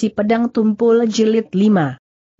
Si Pedang Tumpul Jilid 5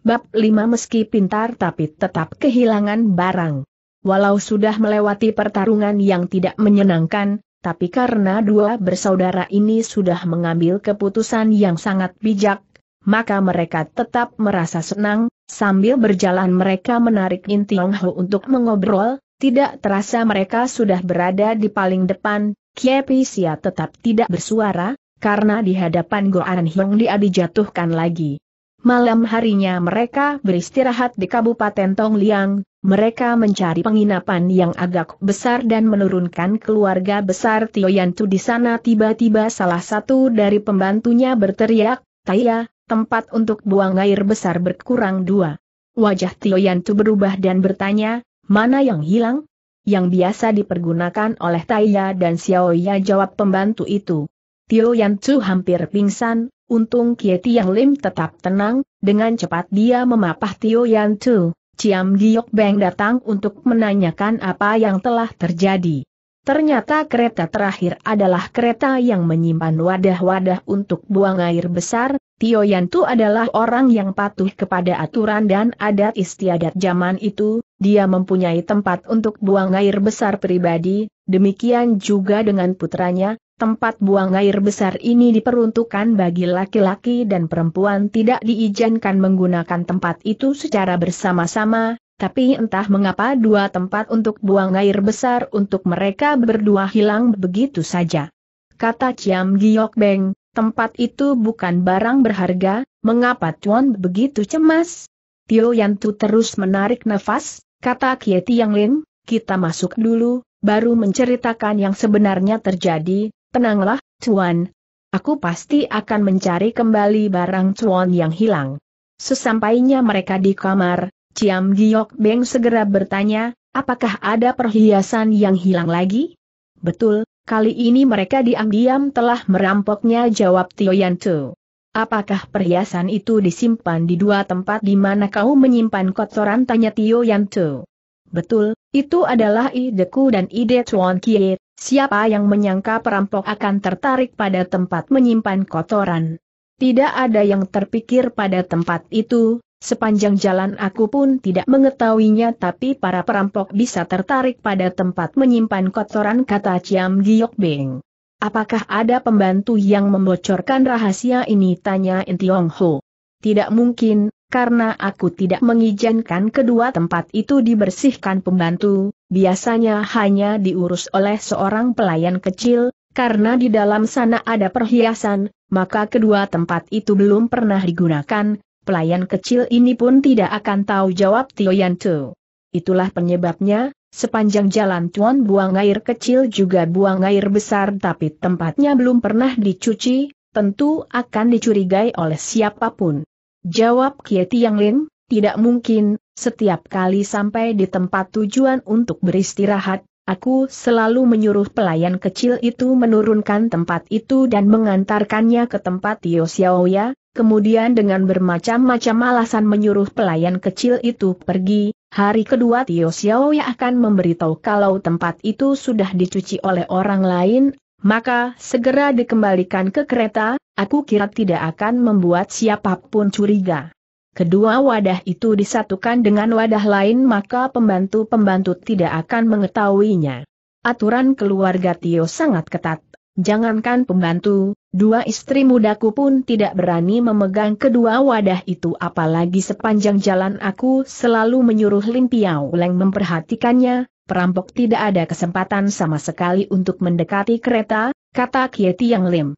Bab 5 meski pintar tapi tetap kehilangan barang. Walau sudah melewati pertarungan yang tidak menyenangkan, tapi karena dua bersaudara ini sudah mengambil keputusan yang sangat bijak, maka mereka tetap merasa senang, sambil berjalan mereka menarik In Tiong Ho untuk mengobrol, tidak terasa mereka sudah berada di paling depan, Kiepi Sia tetap tidak bersuara, karena di hadapan Goan Hyung dia dijatuhkan lagi. Malam harinya mereka beristirahat di Kabupaten Tongliang, mereka mencari penginapan yang agak besar dan menurunkan keluarga besar Tio Yantu di sana tiba-tiba salah satu dari pembantunya berteriak, Taya, tempat untuk buang air besar berkurang dua. Wajah Tio Yantu berubah dan bertanya, mana yang hilang? Yang biasa dipergunakan oleh Taya dan Xiaoya jawab pembantu itu. Tio Yan Chu hampir pingsan, untung Kie Tiang Lim tetap tenang, dengan cepat dia memapah Tio Yan Chu. Ciam Giok Beng datang untuk menanyakan apa yang telah terjadi. Ternyata kereta terakhir adalah kereta yang menyimpan wadah-wadah untuk buang air besar, Tio Yantu adalah orang yang patuh kepada aturan dan adat istiadat zaman itu, dia mempunyai tempat untuk buang air besar pribadi, demikian juga dengan putranya, Tempat buang air besar ini diperuntukkan bagi laki-laki dan perempuan tidak diizinkan menggunakan tempat itu secara bersama-sama, tapi entah mengapa dua tempat untuk buang air besar untuk mereka berdua hilang begitu saja. Kata Ciam Giok Beng, tempat itu bukan barang berharga, mengapa Tuan begitu cemas? Tio Yantu terus menarik nafas, kata Kieti Yang Lin, kita masuk dulu, baru menceritakan yang sebenarnya terjadi, Tenanglah, Tuan. Aku pasti akan mencari kembali barang Tuan yang hilang. Sesampainya mereka di kamar, Ciam Giok Beng segera bertanya, apakah ada perhiasan yang hilang lagi? Betul, kali ini mereka diam-diam telah merampoknya jawab Tio Yan Tu. Apakah perhiasan itu disimpan di dua tempat di mana kau menyimpan kotoran tanya Tio Yan Tu. Betul, itu adalah ideku dan ide Chuan Kie, siapa yang menyangka perampok akan tertarik pada tempat menyimpan kotoran. Tidak ada yang terpikir pada tempat itu, sepanjang jalan aku pun tidak mengetahuinya tapi para perampok bisa tertarik pada tempat menyimpan kotoran kata Ciam Giok Beng. Apakah ada pembantu yang membocorkan rahasia ini tanya Intiong Ho. Tidak mungkin, karena aku tidak mengizinkan kedua tempat itu dibersihkan pembantu, biasanya hanya diurus oleh seorang pelayan kecil, karena di dalam sana ada perhiasan, maka kedua tempat itu belum pernah digunakan, pelayan kecil ini pun tidak akan tahu jawab Tio Yantu. Itulah penyebabnya, sepanjang jalan Tuan buang air kecil juga buang air besar tapi tempatnya belum pernah dicuci, tentu akan dicurigai oleh siapapun. Jawab Kie Tiang Lin, tidak mungkin, setiap kali sampai di tempat tujuan untuk beristirahat, aku selalu menyuruh pelayan kecil itu menurunkan tempat itu dan mengantarkannya ke tempat Tio Xiaoya, kemudian dengan bermacam-macam alasan menyuruh pelayan kecil itu pergi, hari kedua Tio Xiaoya akan memberitahu kalau tempat itu sudah dicuci oleh orang lain, maka segera dikembalikan ke kereta, aku kira tidak akan membuat siapapun curiga. Kedua wadah itu disatukan dengan wadah lain maka pembantu-pembantu tidak akan mengetahuinya. Aturan keluarga Tio sangat ketat. Jangankan pembantu, dua istri mudaku pun tidak berani memegang kedua wadah itu apalagi sepanjang jalan aku selalu menyuruh Lim Piao Leng memperhatikannya, perampok tidak ada kesempatan sama sekali untuk mendekati kereta, kata Kieti Yang Lim.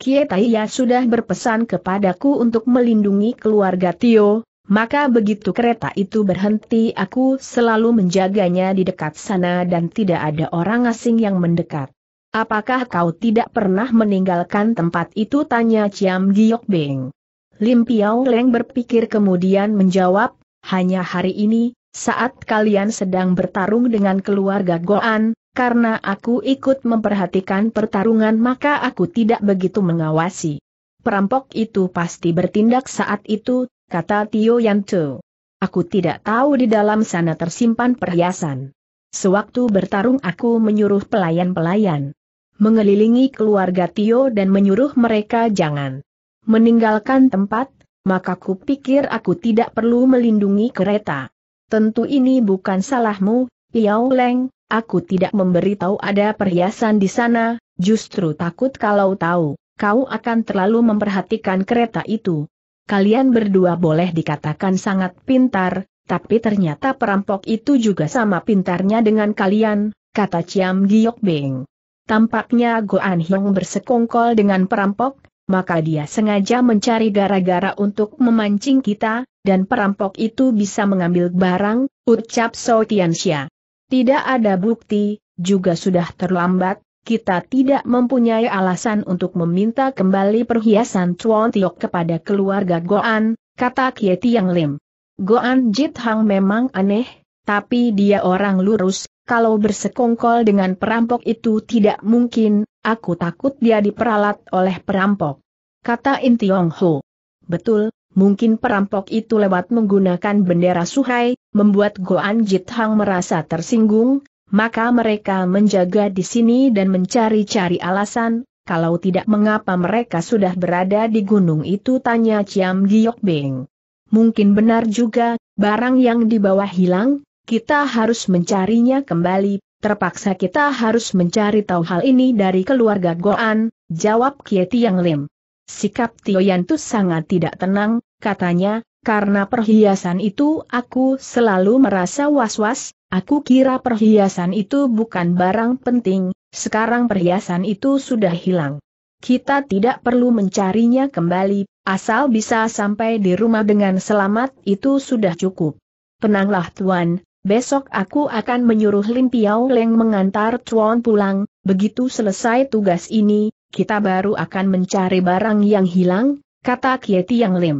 Kietaiya sudah berpesan kepadaku untuk melindungi keluarga Tio, maka begitu kereta itu berhenti aku selalu menjaganya di dekat sana dan tidak ada orang asing yang mendekat. Apakah kau tidak pernah meninggalkan tempat itu? Tanya Ciam Giok Beng. Lim Piao Leng berpikir kemudian menjawab, hanya hari ini, saat kalian sedang bertarung dengan keluarga Goan, karena aku ikut memperhatikan pertarungan maka aku tidak begitu mengawasi. Perampok itu pasti bertindak saat itu, kata Tio Yanto. Aku tidak tahu di dalam sana tersimpan perhiasan. Sewaktu bertarung aku menyuruh pelayan-pelayan mengelilingi keluarga Tio dan menyuruh mereka jangan meninggalkan tempat, maka kupikir aku tidak perlu melindungi kereta. Tentu ini bukan salahmu, Piao Leng, Aku tidak memberitahu ada perhiasan di sana, justru takut kalau tahu, kau akan terlalu memperhatikan kereta itu. Kalian berdua boleh dikatakan sangat pintar, tapi ternyata perampok itu juga sama pintarnya dengan kalian, kata Ciam Giok Beng. Tampaknya Goan Hyung bersekongkol dengan perampok, maka dia sengaja mencari gara-gara untuk memancing kita, dan perampok itu bisa mengambil barang, ucap So Tianxia. Tidak ada bukti, juga sudah terlambat, kita tidak mempunyai alasan untuk meminta kembali perhiasan Chuan Tiok kepada keluarga Goan, kata Kie Tiang Lim. Goan Jit Hang memang aneh, tapi dia orang lurus, kalau bersekongkol dengan perampok itu tidak mungkin, aku takut dia diperalat oleh perampok. Kata Intiong Ho. Betul, mungkin perampok itu lewat menggunakan bendera Suhai, membuat Goan Jithang merasa tersinggung, maka mereka menjaga di sini dan mencari-cari alasan, kalau tidak mengapa mereka sudah berada di gunung itu tanya Ciam Giok Beng. Mungkin benar juga, barang yang di bawah hilang, kita harus mencarinya kembali, terpaksa kita harus mencari tahu hal ini dari keluarga Goan, jawab Kieti Yang Lim. Sikap Tio Yantu sangat tidak tenang, katanya, karena perhiasan itu aku selalu merasa was-was, aku kira perhiasan itu bukan barang penting, sekarang perhiasan itu sudah hilang. Kita tidak perlu mencarinya kembali, asal bisa sampai di rumah dengan selamat itu sudah cukup. Tenanglah Tuan, besok aku akan menyuruh Lim Piao Leng mengantar Tuan pulang, begitu selesai tugas ini, kita baru akan mencari barang yang hilang, kata Kieti Yang Lim.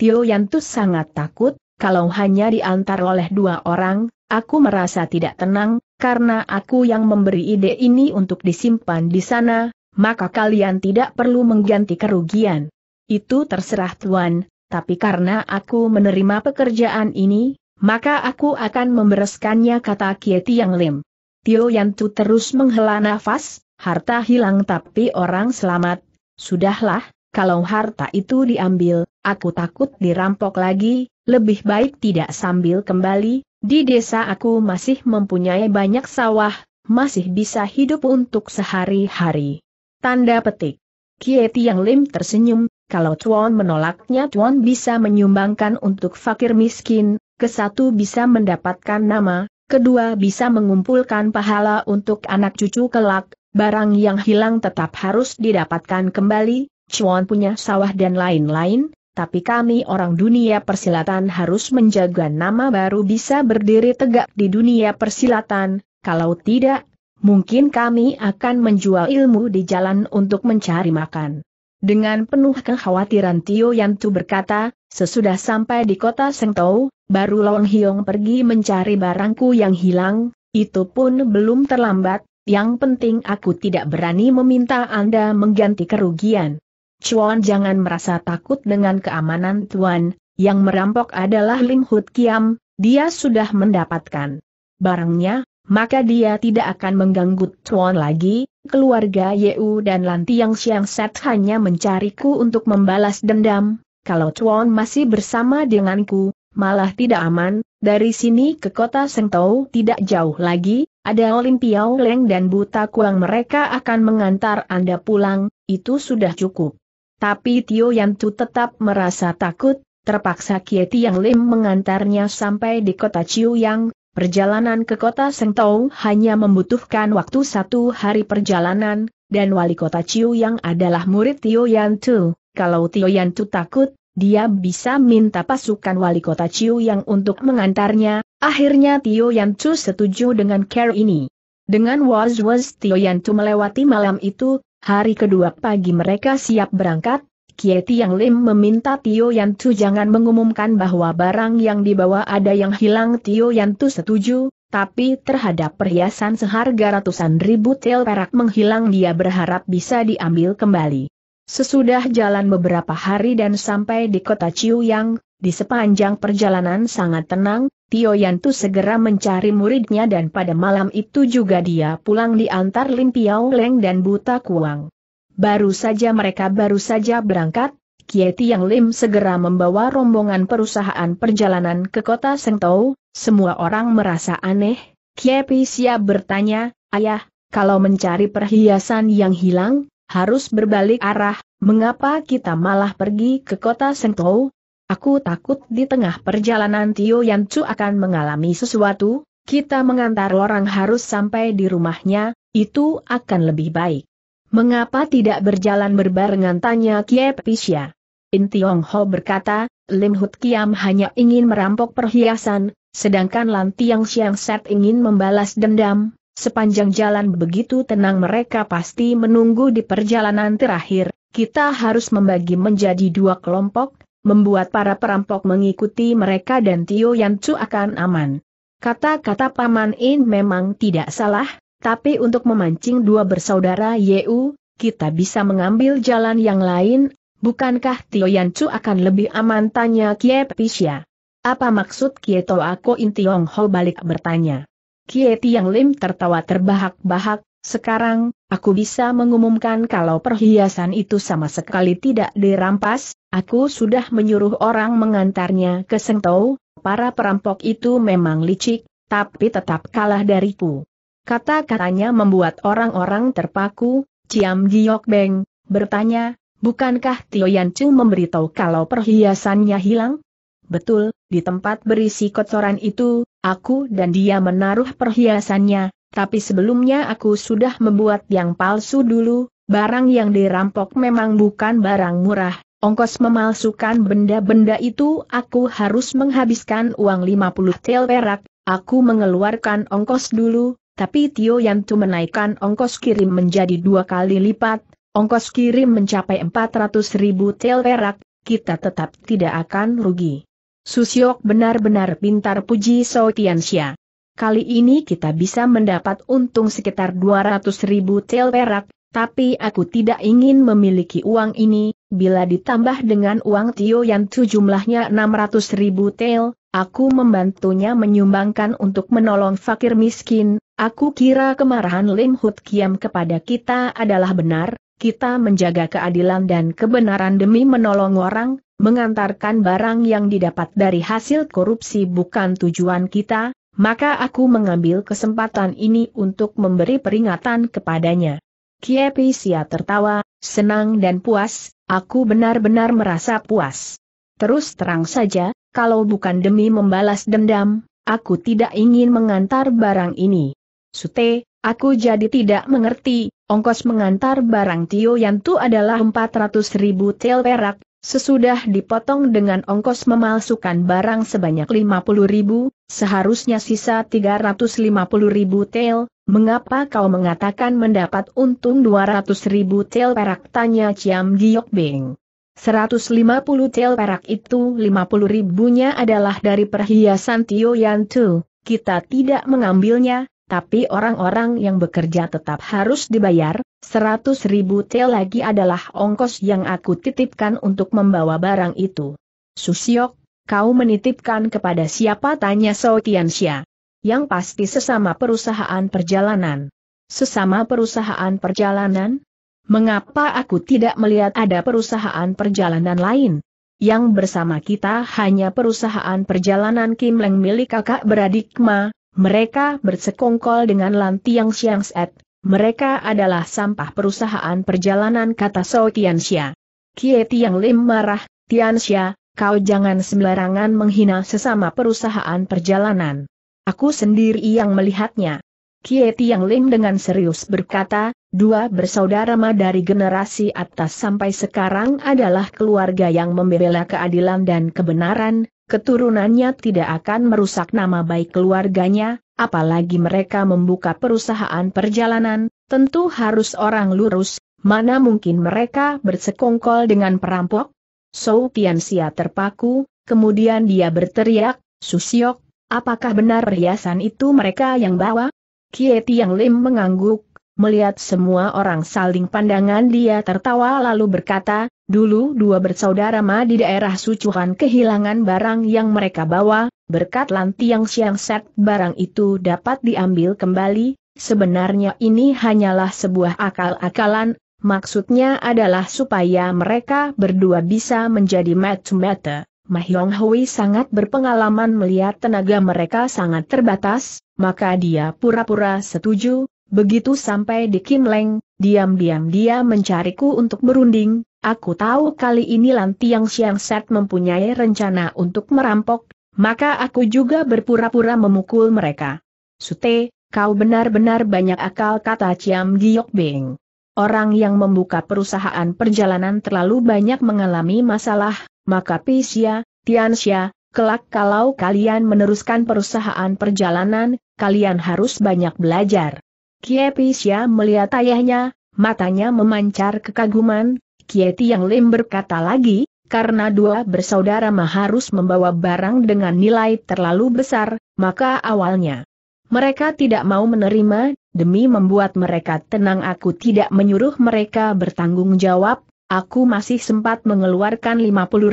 Tio Yantus sangat takut, kalau hanya diantar oleh dua orang, aku merasa tidak tenang, karena aku yang memberi ide ini untuk disimpan di sana, maka kalian tidak perlu mengganti kerugian. Itu terserah Tuan, tapi karena aku menerima pekerjaan ini, maka aku akan membereskannya kata Kieti Yang Lim. Tio Yantu terus menghela nafas, Harta hilang tapi orang selamat. Sudahlah, kalau harta itu diambil, aku takut dirampok lagi, lebih baik tidak sambil kembali, di desa aku masih mempunyai banyak sawah, masih bisa hidup untuk sehari-hari. Tanda petik. Kieti Yang Lim tersenyum, kalau Chuan menolaknya Chuan bisa menyumbangkan untuk fakir miskin, kesatu bisa mendapatkan nama, kedua bisa mengumpulkan pahala untuk anak cucu kelak, barang yang hilang tetap harus didapatkan kembali, Chuan punya sawah dan lain-lain, tapi kami orang dunia persilatan harus menjaga nama baru bisa berdiri tegak di dunia persilatan, kalau tidak, mungkin kami akan menjual ilmu di jalan untuk mencari makan. Dengan penuh kekhawatiran Tio Yantu berkata, sesudah sampai di kota Sengtou, baru Long Hiong pergi mencari barangku yang hilang, itu pun belum terlambat, yang penting aku tidak berani meminta Anda mengganti kerugian. Chuan jangan merasa takut dengan keamanan Tuan, yang merampok adalah Lim Hut Kiam, dia sudah mendapatkan barangnya, maka dia tidak akan mengganggu Tuan lagi, keluarga Yeu dan Yang Siang Set hanya mencariku untuk membalas dendam, kalau Tuan masih bersama denganku, malah tidak aman, dari sini ke kota Sengtou tidak jauh lagi, ada Olimpiao Leng dan Buta Kuang mereka akan mengantar Anda pulang, itu sudah cukup. Tapi Tio Yantu tetap merasa takut, terpaksa Kie Tiang Lim mengantarnya sampai di kota Yang. perjalanan ke kota Sengtou hanya membutuhkan waktu satu hari perjalanan, dan wali kota Yang adalah murid Tio Yantu. Kalau Tio Yantu takut, dia bisa minta pasukan wali kota Chiu yang untuk mengantarnya, Akhirnya Tio Chu setuju dengan care ini. Dengan was-was Tio Chu melewati malam itu, hari kedua pagi mereka siap berangkat, Kie Tiang Lim meminta Tio Chu jangan mengumumkan bahwa barang yang dibawa ada yang hilang Tio Chu setuju, tapi terhadap perhiasan seharga ratusan ribu tel perak menghilang dia berharap bisa diambil kembali. Sesudah jalan beberapa hari dan sampai di kota Yang di sepanjang perjalanan sangat tenang, Tio Yantu segera mencari muridnya dan pada malam itu juga dia pulang diantar Lim Piao Leng dan Buta Kuang. Baru saja mereka baru saja berangkat, Kieti Yang Lim segera membawa rombongan perusahaan perjalanan ke kota Sengtou, semua orang merasa aneh, Kiepi siap bertanya, Ayah, kalau mencari perhiasan yang hilang, harus berbalik arah, mengapa kita malah pergi ke kota Sentou? Aku takut di tengah perjalanan Tio Yancu akan mengalami sesuatu, kita mengantar orang harus sampai di rumahnya, itu akan lebih baik. Mengapa tidak berjalan berbarengan tanya Kie Pisha. In Tiong Ho berkata, Lim Hut Kiam hanya ingin merampok perhiasan, sedangkan Lan Tiang Siang Set ingin membalas dendam, Sepanjang jalan begitu tenang mereka pasti menunggu di perjalanan terakhir, kita harus membagi menjadi dua kelompok, membuat para perampok mengikuti mereka dan Tio Yancu akan aman. Kata-kata Paman In memang tidak salah, tapi untuk memancing dua bersaudara Yeu, kita bisa mengambil jalan yang lain, bukankah Tio Yancu akan lebih aman tanya Kie Pisya. Apa maksud Kie Toa Ko In Tiong Ho balik bertanya. Kie yang Lim tertawa terbahak-bahak, sekarang, aku bisa mengumumkan kalau perhiasan itu sama sekali tidak dirampas, aku sudah menyuruh orang mengantarnya ke Sentau. para perampok itu memang licik, tapi tetap kalah dariku. Kata-katanya membuat orang-orang terpaku, Ciam Giok Beng, bertanya, bukankah Tio Yan Chu memberitahu kalau perhiasannya hilang? Betul, di tempat berisi kotoran itu, aku dan dia menaruh perhiasannya, tapi sebelumnya aku sudah membuat yang palsu dulu, barang yang dirampok memang bukan barang murah. Ongkos memalsukan benda-benda itu aku harus menghabiskan uang 50 tel perak, aku mengeluarkan ongkos dulu, tapi Tio Yantu menaikkan ongkos kirim menjadi dua kali lipat, ongkos kirim mencapai 400 ribu tel perak, kita tetap tidak akan rugi. Susiok benar-benar pintar puji So Tianxia. Kali ini kita bisa mendapat untung sekitar 200 ribu tel perak, tapi aku tidak ingin memiliki uang ini, bila ditambah dengan uang Tio yang jumlahnya 600 ribu tel, aku membantunya menyumbangkan untuk menolong fakir miskin, aku kira kemarahan Lim Hut Kiam kepada kita adalah benar, kita menjaga keadilan dan kebenaran demi menolong orang, Mengantarkan barang yang didapat dari hasil korupsi bukan tujuan kita, maka aku mengambil kesempatan ini untuk memberi peringatan kepadanya. Kiepesia tertawa, senang dan puas, aku benar-benar merasa puas. Terus terang saja, kalau bukan demi membalas dendam, aku tidak ingin mengantar barang ini. Sute, aku jadi tidak mengerti, ongkos mengantar barang Tio Yantu adalah 400 ribu tel perak, Sesudah dipotong dengan ongkos memalsukan barang sebanyak 50 ribu, seharusnya sisa 350 ribu tel, mengapa kau mengatakan mendapat untung 200 ribu tel perak tanya Ciam Giok Beng. 150 tel perak itu 50 ribunya adalah dari perhiasan Tio Yantu, kita tidak mengambilnya, tapi orang-orang yang bekerja tetap harus dibayar, 100 ribu tel lagi adalah ongkos yang aku titipkan untuk membawa barang itu. Susiok, kau menitipkan kepada siapa tanya So Tianxia. Yang pasti sesama perusahaan perjalanan. Sesama perusahaan perjalanan? Mengapa aku tidak melihat ada perusahaan perjalanan lain? Yang bersama kita hanya perusahaan perjalanan Kim Leng milik kakak beradik Ma, mereka bersekongkol dengan Lantiang Set. mereka adalah sampah perusahaan perjalanan kata So Xia. Kie Tiang Lim marah, Xia, kau jangan sembarangan menghina sesama perusahaan perjalanan. Aku sendiri yang melihatnya. Kie Tiang Lim dengan serius berkata, dua bersaudara Ma dari generasi atas sampai sekarang adalah keluarga yang membela keadilan dan kebenaran, keturunannya tidak akan merusak nama baik keluarganya, apalagi mereka membuka perusahaan perjalanan, tentu harus orang lurus, mana mungkin mereka bersekongkol dengan perampok? Sou Tianxia terpaku, kemudian dia berteriak, Susiok, apakah benar riasan itu mereka yang bawa? Kieti Yang Lim mengangguk, Melihat semua orang saling pandangan dia tertawa lalu berkata, dulu dua bersaudara Ma di daerah Sucuhan kehilangan barang yang mereka bawa, berkat lantiang siang set barang itu dapat diambil kembali, sebenarnya ini hanyalah sebuah akal-akalan, maksudnya adalah supaya mereka berdua bisa menjadi match-mate. Mahyong Hui sangat berpengalaman melihat tenaga mereka sangat terbatas, maka dia pura-pura setuju, Begitu sampai di Kim Leng, diam-diam dia mencariku untuk berunding, aku tahu kali ini Lanti yang Siang Set mempunyai rencana untuk merampok, maka aku juga berpura-pura memukul mereka. Sute, kau benar-benar banyak akal kata Ciam Giok Beng. Orang yang membuka perusahaan perjalanan terlalu banyak mengalami masalah, maka Pisya, Tiansya, kelak kalau kalian meneruskan perusahaan perjalanan, kalian harus banyak belajar. Kiepisya melihat ayahnya, matanya memancar kekaguman, Kie yang Lim berkata lagi, karena dua bersaudara mah harus membawa barang dengan nilai terlalu besar, maka awalnya mereka tidak mau menerima, demi membuat mereka tenang aku tidak menyuruh mereka bertanggung jawab, aku masih sempat mengeluarkan 50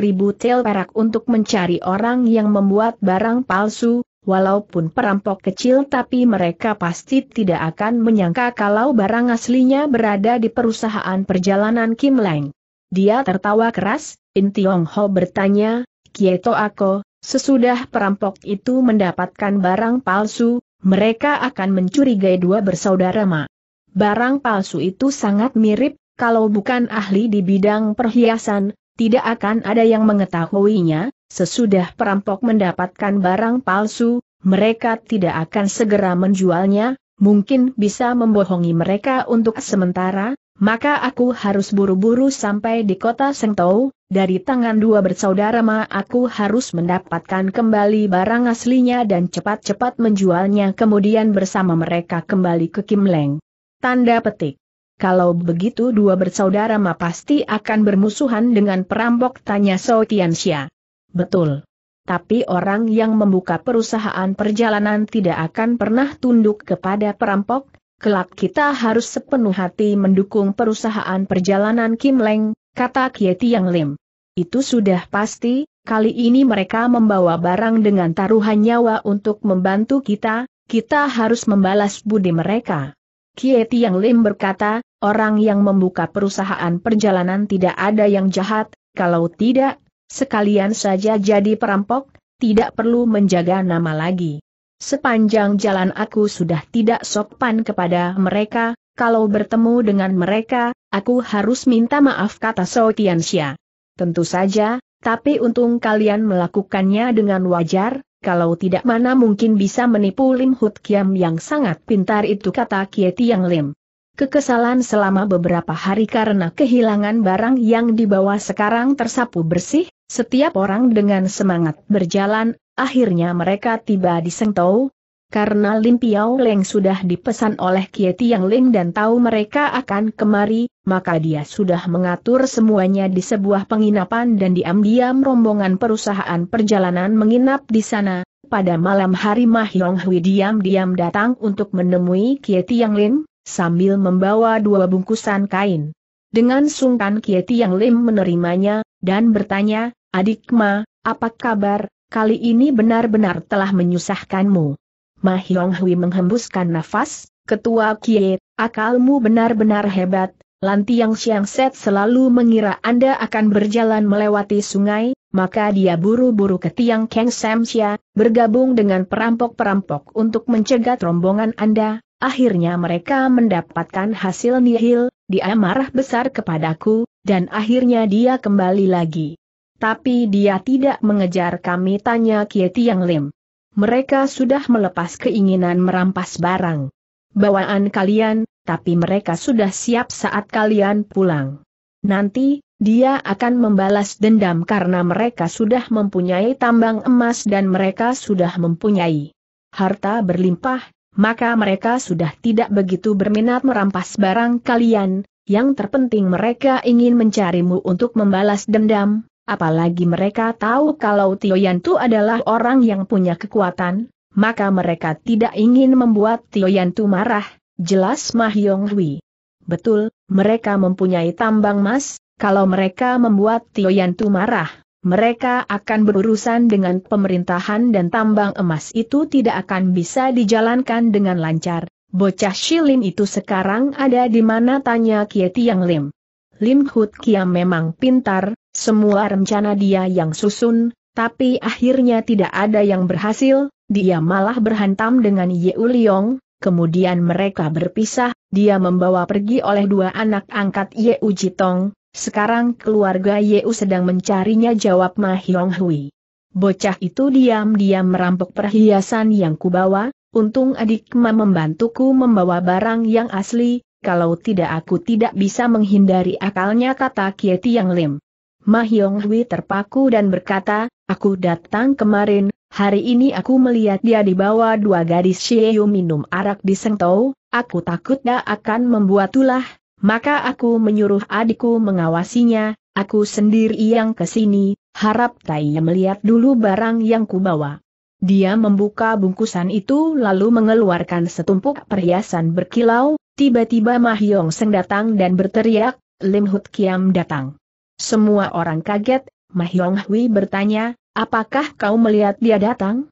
ribu tel perak untuk mencari orang yang membuat barang palsu, Walaupun perampok kecil tapi mereka pasti tidak akan menyangka kalau barang aslinya berada di perusahaan perjalanan Kim Leng. Dia tertawa keras, In Tiong Ho bertanya, Kieto Ako, sesudah perampok itu mendapatkan barang palsu, mereka akan mencurigai dua bersaudara Ma. Barang palsu itu sangat mirip, kalau bukan ahli di bidang perhiasan, tidak akan ada yang mengetahuinya, Sesudah perampok mendapatkan barang palsu, mereka tidak akan segera menjualnya, mungkin bisa membohongi mereka untuk sementara, maka aku harus buru-buru sampai di kota Sengtou, dari tangan dua bersaudara ma aku harus mendapatkan kembali barang aslinya dan cepat-cepat menjualnya kemudian bersama mereka kembali ke Kim Leng. Tanda petik. Kalau begitu dua bersaudara ma pasti akan bermusuhan dengan perampok tanya So Tianxia. Betul. Tapi orang yang membuka perusahaan perjalanan tidak akan pernah tunduk kepada perampok, kelak kita harus sepenuh hati mendukung perusahaan perjalanan Kim Leng, kata Kieti Yang Lim. Itu sudah pasti, kali ini mereka membawa barang dengan taruhan nyawa untuk membantu kita, kita harus membalas budi mereka. Kieti Yang Lim berkata, orang yang membuka perusahaan perjalanan tidak ada yang jahat, kalau tidak, Sekalian saja jadi perampok, tidak perlu menjaga nama lagi. Sepanjang jalan aku sudah tidak sopan kepada mereka, kalau bertemu dengan mereka, aku harus minta maaf kata So Tianxia. Tentu saja, tapi untung kalian melakukannya dengan wajar, kalau tidak mana mungkin bisa menipu Lim Hut Kiam yang sangat pintar itu kata Kieti Yang Lim. Kekesalan selama beberapa hari karena kehilangan barang yang dibawa sekarang tersapu bersih, setiap orang dengan semangat berjalan, akhirnya mereka tiba di Sengtou. Karena Lim Piao Leng sudah dipesan oleh Kie Tiang Ling dan tahu mereka akan kemari, maka dia sudah mengatur semuanya di sebuah penginapan dan diam-diam rombongan perusahaan perjalanan menginap di sana. Pada malam hari Mah Yong Hui diam-diam datang untuk menemui Kie Tiang Ling, sambil membawa dua bungkusan kain. Dengan sungkan Kieti Yang Lim menerimanya, dan bertanya, Adik Ma, apa kabar, kali ini benar-benar telah menyusahkanmu. Ma Hyong Hui menghembuskan nafas, Ketua Kiet, akalmu benar-benar hebat, Lantiang Siang Set selalu mengira Anda akan berjalan melewati sungai, maka dia buru-buru ke tiang Keng Samsia, bergabung dengan perampok-perampok untuk mencegat rombongan Anda, Akhirnya mereka mendapatkan hasil nihil, dia marah besar kepadaku, dan akhirnya dia kembali lagi. Tapi dia tidak mengejar kami tanya Kieti Yang Lim. Mereka sudah melepas keinginan merampas barang. Bawaan kalian, tapi mereka sudah siap saat kalian pulang. Nanti, dia akan membalas dendam karena mereka sudah mempunyai tambang emas dan mereka sudah mempunyai harta berlimpah, maka mereka sudah tidak begitu berminat merampas barang kalian, yang terpenting mereka ingin mencarimu untuk membalas dendam, apalagi mereka tahu kalau Tio Yantu adalah orang yang punya kekuatan, maka mereka tidak ingin membuat Tio Yantu marah, jelas Mah Yong Hui. Betul, mereka mempunyai tambang emas. kalau mereka membuat Tio Yantu marah, mereka akan berurusan dengan pemerintahan dan tambang emas itu tidak akan bisa dijalankan dengan lancar. Bocah Shilin itu sekarang ada di mana tanya Kieti Yang Lim. Lim Hut Kiam memang pintar, semua rencana dia yang susun, tapi akhirnya tidak ada yang berhasil, dia malah berhantam dengan Ye Uliong, kemudian mereka berpisah, dia membawa pergi oleh dua anak angkat Ye Jitong, sekarang keluarga Yeu sedang mencarinya jawab Ma Hyong Hui. Bocah itu diam-diam merampok perhiasan yang kubawa, untung adik Ma membantuku membawa barang yang asli, kalau tidak aku tidak bisa menghindari akalnya kata Kieti Yang Lim. Ma Hyong Hui terpaku dan berkata, aku datang kemarin, hari ini aku melihat dia dibawa dua gadis Yu minum arak di Sengtou, aku takut dia akan membuat tulah. Maka aku menyuruh adikku mengawasinya, aku sendiri yang kesini, harap Taiya melihat dulu barang yang kubawa. Dia membuka bungkusan itu lalu mengeluarkan setumpuk perhiasan berkilau, tiba-tiba Mahyong Seng datang dan berteriak, Lim Hut Kiam datang. Semua orang kaget, Mahyong Hui bertanya, apakah kau melihat dia datang?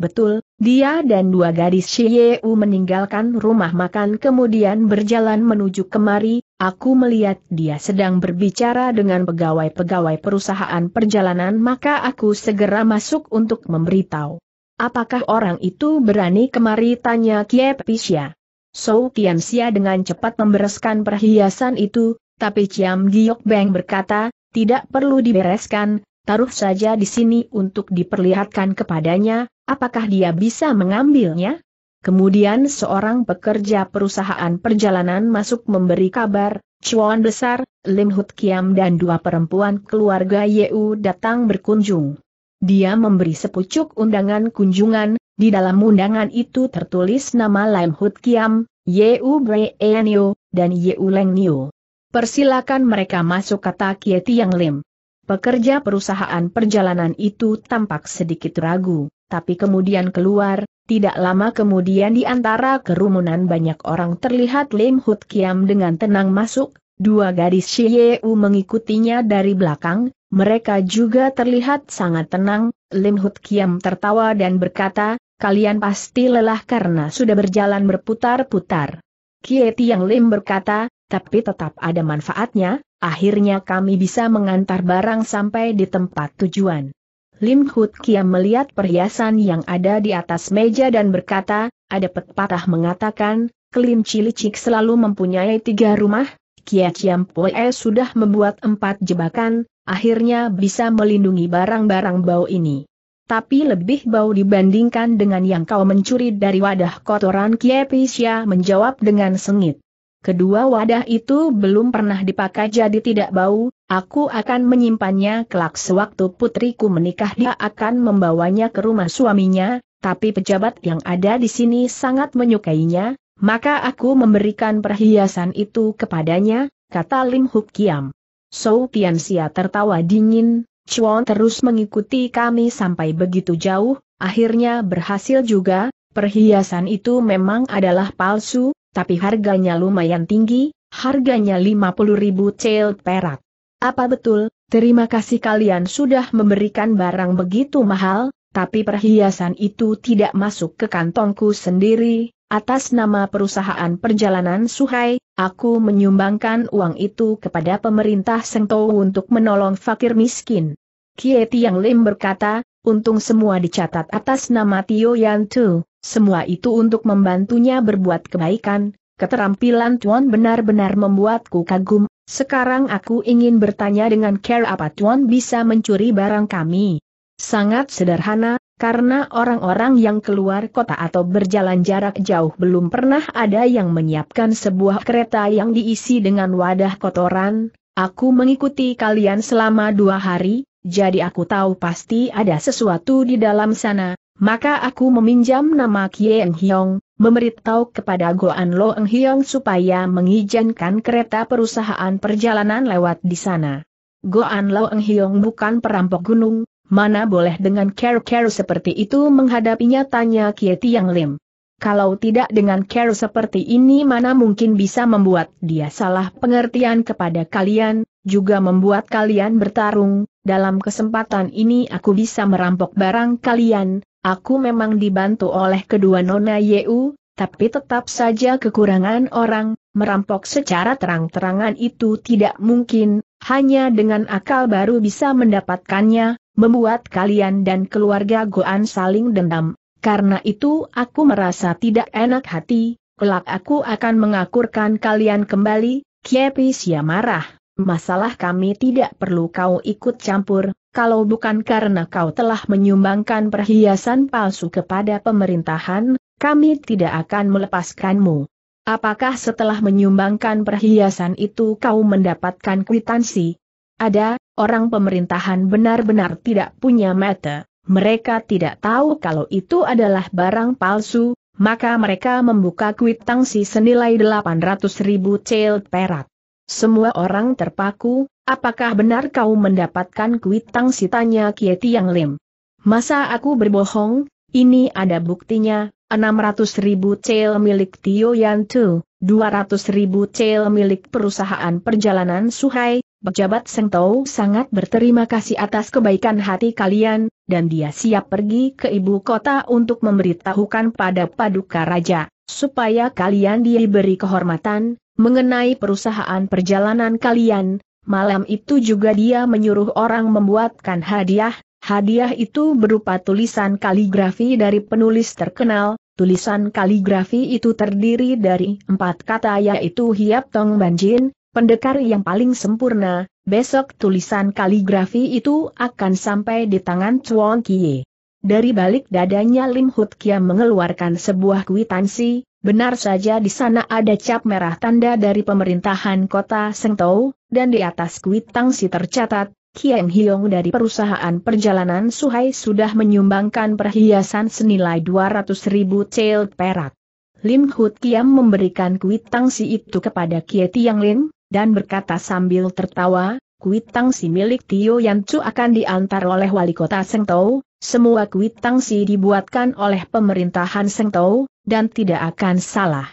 Betul, dia dan dua gadis Shieu meninggalkan rumah makan kemudian berjalan menuju kemari, aku melihat dia sedang berbicara dengan pegawai-pegawai perusahaan perjalanan maka aku segera masuk untuk memberitahu. Apakah orang itu berani kemari tanya Kiepisya? So Sia dengan cepat membereskan perhiasan itu, tapi Ciam Giok Beng berkata, tidak perlu dibereskan, taruh saja di sini untuk diperlihatkan kepadanya, apakah dia bisa mengambilnya? Kemudian seorang pekerja perusahaan perjalanan masuk memberi kabar, Chuan Besar, Lim Hut Kiam dan dua perempuan keluarga Yeu datang berkunjung. Dia memberi sepucuk undangan kunjungan, di dalam undangan itu tertulis nama Lim Hut Kiam, Yeu Breenio, dan Yeu Leng Nio. Persilakan mereka masuk kata Kieti Yang Lim. Pekerja perusahaan perjalanan itu tampak sedikit ragu, tapi kemudian keluar, tidak lama kemudian di antara kerumunan banyak orang terlihat Lim Hut Kiam dengan tenang masuk, dua gadis Shieu mengikutinya dari belakang, mereka juga terlihat sangat tenang, Lim Hut Kiam tertawa dan berkata, kalian pasti lelah karena sudah berjalan berputar-putar. Kieti yang Lim berkata, tapi tetap ada manfaatnya, Akhirnya kami bisa mengantar barang sampai di tempat tujuan. Lim Hut Kiam melihat perhiasan yang ada di atas meja dan berkata, ada pepatah mengatakan, kelinci licik selalu mempunyai tiga rumah, Kia Chiam Poe sudah membuat empat jebakan, akhirnya bisa melindungi barang-barang bau ini. Tapi lebih bau dibandingkan dengan yang kau mencuri dari wadah kotoran Kia Pisya menjawab dengan sengit. Kedua wadah itu belum pernah dipakai jadi tidak bau, aku akan menyimpannya kelak sewaktu putriku menikah dia akan membawanya ke rumah suaminya, tapi pejabat yang ada di sini sangat menyukainya, maka aku memberikan perhiasan itu kepadanya, kata Lim Huk Kiam. So Tian Sia tertawa dingin, Chuan terus mengikuti kami sampai begitu jauh, akhirnya berhasil juga, perhiasan itu memang adalah palsu, tapi harganya lumayan tinggi, harganya 50 ribu cel perak. Apa betul, terima kasih kalian sudah memberikan barang begitu mahal, tapi perhiasan itu tidak masuk ke kantongku sendiri, atas nama perusahaan perjalanan Suhai, aku menyumbangkan uang itu kepada pemerintah Sengtou untuk menolong fakir miskin. Kieti yang Lim berkata, untung semua dicatat atas nama Tio Yantu. Semua itu untuk membantunya berbuat kebaikan, keterampilan Tuan benar-benar membuatku kagum, sekarang aku ingin bertanya dengan care apa Tuan bisa mencuri barang kami. Sangat sederhana, karena orang-orang yang keluar kota atau berjalan jarak jauh belum pernah ada yang menyiapkan sebuah kereta yang diisi dengan wadah kotoran, aku mengikuti kalian selama dua hari, jadi aku tahu pasti ada sesuatu di dalam sana, maka aku meminjam nama Kien Hiong, memberitahu kepada Goan Lo Eng Hiong supaya mengizinkan kereta perusahaan perjalanan lewat di sana. Goan Lo Eng Hiong bukan perampok gunung, mana boleh dengan care-care seperti itu menghadapinya tanya Kie Yang Lim. Kalau tidak dengan care seperti ini mana mungkin bisa membuat dia salah pengertian kepada kalian, juga membuat kalian bertarung, dalam kesempatan ini aku bisa merampok barang kalian, Aku memang dibantu oleh kedua nona Yeu, tapi tetap saja kekurangan orang, merampok secara terang-terangan itu tidak mungkin, hanya dengan akal baru bisa mendapatkannya, membuat kalian dan keluarga Goan saling dendam. Karena itu aku merasa tidak enak hati, kelak aku akan mengakurkan kalian kembali, Kiepi ya marah. Masalah kami tidak perlu kau ikut campur, kalau bukan karena kau telah menyumbangkan perhiasan palsu kepada pemerintahan, kami tidak akan melepaskanmu. Apakah setelah menyumbangkan perhiasan itu kau mendapatkan kwitansi? Ada, orang pemerintahan benar-benar tidak punya mata, mereka tidak tahu kalau itu adalah barang palsu, maka mereka membuka kwitansi senilai 800 ribu cel perak. Semua orang terpaku, Apakah benar kau mendapatkan kuitang sitanya, Kie Tiang Lim? Masa aku berbohong? Ini ada buktinya, 600 ribu cel milik Tio Yan Tu, 200 ribu cel milik perusahaan perjalanan Suhai, pejabat Seng Tau sangat berterima kasih atas kebaikan hati kalian, dan dia siap pergi ke ibu kota untuk memberitahukan pada Paduka Raja, supaya kalian diberi kehormatan, mengenai perusahaan perjalanan kalian, Malam itu juga dia menyuruh orang membuatkan hadiah, hadiah itu berupa tulisan kaligrafi dari penulis terkenal, tulisan kaligrafi itu terdiri dari empat kata yaitu Hiap Tong Banjin, pendekar yang paling sempurna, besok tulisan kaligrafi itu akan sampai di tangan Chuan Kie. Dari balik dadanya Lim Hut Kia mengeluarkan sebuah kwitansi, benar saja di sana ada cap merah tanda dari pemerintahan kota Sengtou, dan di atas kwitansi tercatat, Kiang Hiong dari perusahaan perjalanan Suhai sudah menyumbangkan perhiasan senilai 200 ribu cel perak. Lim Hut Kiam memberikan kwitansi itu kepada Kie Tiang Lin, dan berkata sambil tertawa, kwitansi milik Tio Chu akan diantar oleh wali kota Tau, semua kwitansi dibuatkan oleh pemerintahan Tau, dan tidak akan salah.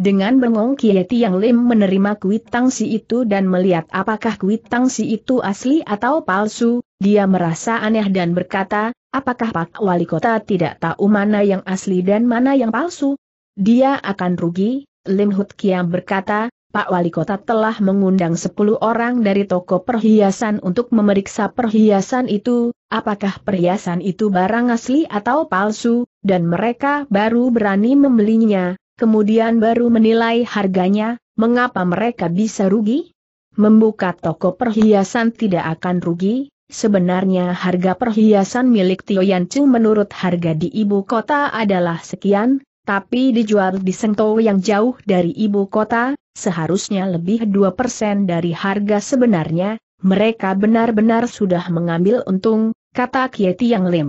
Dengan bengong Kie Tiang Lim menerima kuitansi itu dan melihat apakah kuitansi itu asli atau palsu, dia merasa aneh dan berkata, apakah Pak Wali Kota tidak tahu mana yang asli dan mana yang palsu? Dia akan rugi, Lim Hut Kiam berkata, Pak Wali Kota telah mengundang 10 orang dari toko perhiasan untuk memeriksa perhiasan itu, apakah perhiasan itu barang asli atau palsu, dan mereka baru berani membelinya, kemudian baru menilai harganya, mengapa mereka bisa rugi? Membuka toko perhiasan tidak akan rugi, sebenarnya harga perhiasan milik Tio Chu menurut harga di ibu kota adalah sekian, tapi dijual di Sengtou yang jauh dari ibu kota, seharusnya lebih 2% dari harga sebenarnya, mereka benar-benar sudah mengambil untung, kata Kieti Yang Lim.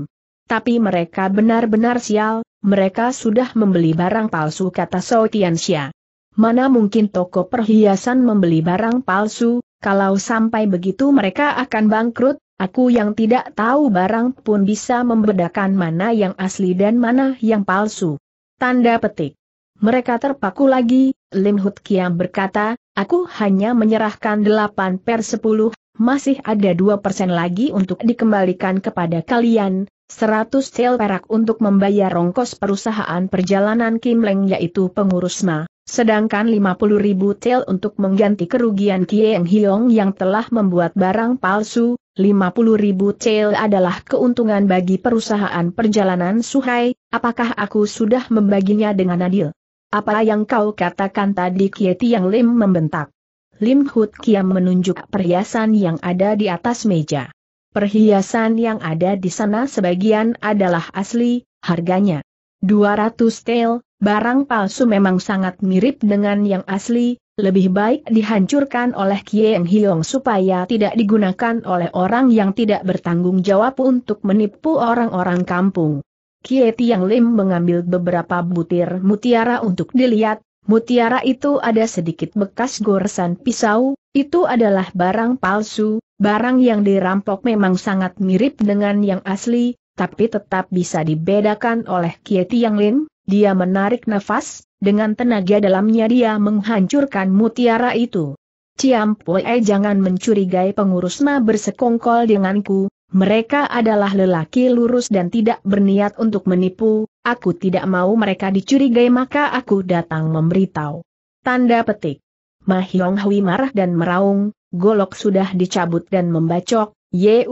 Tapi mereka benar-benar sial, mereka sudah membeli barang palsu kata Sao Tianxia. Mana mungkin toko perhiasan membeli barang palsu, kalau sampai begitu mereka akan bangkrut, aku yang tidak tahu barang pun bisa membedakan mana yang asli dan mana yang palsu. Tanda petik. Mereka terpaku lagi, Lim Hut Kiam berkata, aku hanya menyerahkan 8 per 10 masih ada 2% lagi untuk dikembalikan kepada kalian, 100 sel perak untuk membayar rongkos perusahaan perjalanan Kim Leng yaitu pengurus Ma, sedangkan 50 ribu sel untuk mengganti kerugian Kieng Hiong yang telah membuat barang palsu, 50 ribu sel adalah keuntungan bagi perusahaan perjalanan Suhai, apakah aku sudah membaginya dengan adil? Apa yang kau katakan tadi Kieti Yang Lim membentak. Lim Hut Kiam menunjuk perhiasan yang ada di atas meja. Perhiasan yang ada di sana sebagian adalah asli, harganya 200 tel, barang palsu memang sangat mirip dengan yang asli, lebih baik dihancurkan oleh Kieng Hiong supaya tidak digunakan oleh orang yang tidak bertanggung jawab untuk menipu orang-orang kampung. Kie Tiang Lim mengambil beberapa butir mutiara untuk dilihat, Mutiara itu ada sedikit bekas goresan pisau, itu adalah barang palsu, barang yang dirampok memang sangat mirip dengan yang asli, tapi tetap bisa dibedakan oleh Kieti Yang Lin, dia menarik nafas, dengan tenaga dalamnya dia menghancurkan mutiara itu. Ciampoe jangan mencurigai pengurus ma bersekongkol denganku, mereka adalah lelaki lurus dan tidak berniat untuk menipu, aku tidak mau mereka dicurigai maka aku datang memberitahu. Tanda petik. Mahyong Hui marah dan meraung, golok sudah dicabut dan membacok, Yue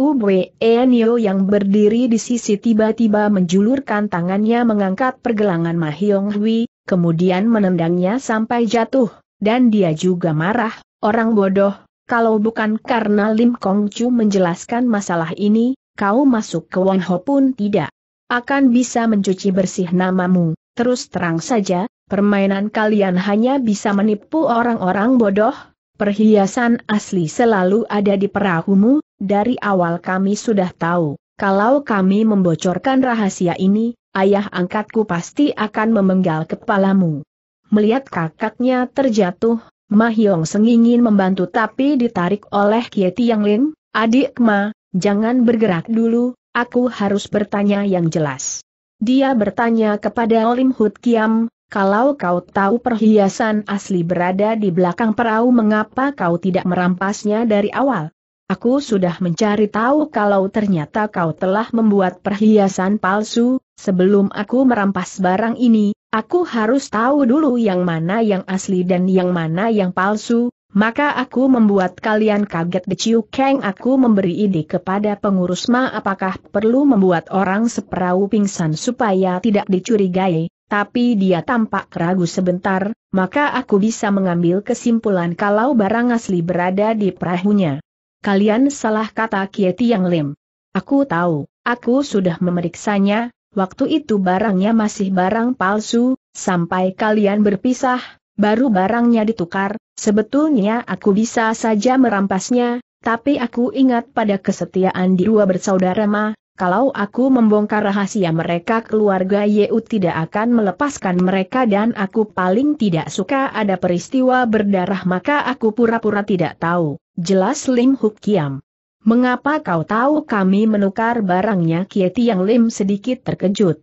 yang berdiri di sisi tiba-tiba menjulurkan tangannya mengangkat pergelangan Mahyong Hui, kemudian menendangnya sampai jatuh, dan dia juga marah, orang bodoh, kalau bukan karena Lim Kong Chu menjelaskan masalah ini, kau masuk ke Wang Ho pun tidak akan bisa mencuci bersih namamu. Terus terang saja, permainan kalian hanya bisa menipu orang-orang bodoh. Perhiasan asli selalu ada di perahumu, dari awal kami sudah tahu. Kalau kami membocorkan rahasia ini, ayah angkatku pasti akan memenggal kepalamu. Melihat kakaknya terjatuh, Ma sengingin membantu tapi ditarik oleh Kie Tiang Lin, adik Ma, jangan bergerak dulu, aku harus bertanya yang jelas. Dia bertanya kepada Olim Hut Kiam, kalau kau tahu perhiasan asli berada di belakang perahu mengapa kau tidak merampasnya dari awal? Aku sudah mencari tahu kalau ternyata kau telah membuat perhiasan palsu, sebelum aku merampas barang ini, Aku harus tahu dulu yang mana yang asli dan yang mana yang palsu, maka aku membuat kalian kaget Chiu Kang aku memberi ide kepada pengurus ma apakah perlu membuat orang seperahu pingsan supaya tidak dicurigai, tapi dia tampak ragu sebentar, maka aku bisa mengambil kesimpulan kalau barang asli berada di perahunya. Kalian salah kata Kieti Yang Lim. Aku tahu, aku sudah memeriksanya, waktu itu barangnya masih barang palsu, sampai kalian berpisah, baru barangnya ditukar, sebetulnya aku bisa saja merampasnya, tapi aku ingat pada kesetiaan di dua bersaudara ma, kalau aku membongkar rahasia mereka keluarga Yeu tidak akan melepaskan mereka dan aku paling tidak suka ada peristiwa berdarah maka aku pura-pura tidak tahu, jelas Lim Huk Kiam. Mengapa kau tahu kami menukar barangnya Kieti yang Lim sedikit terkejut.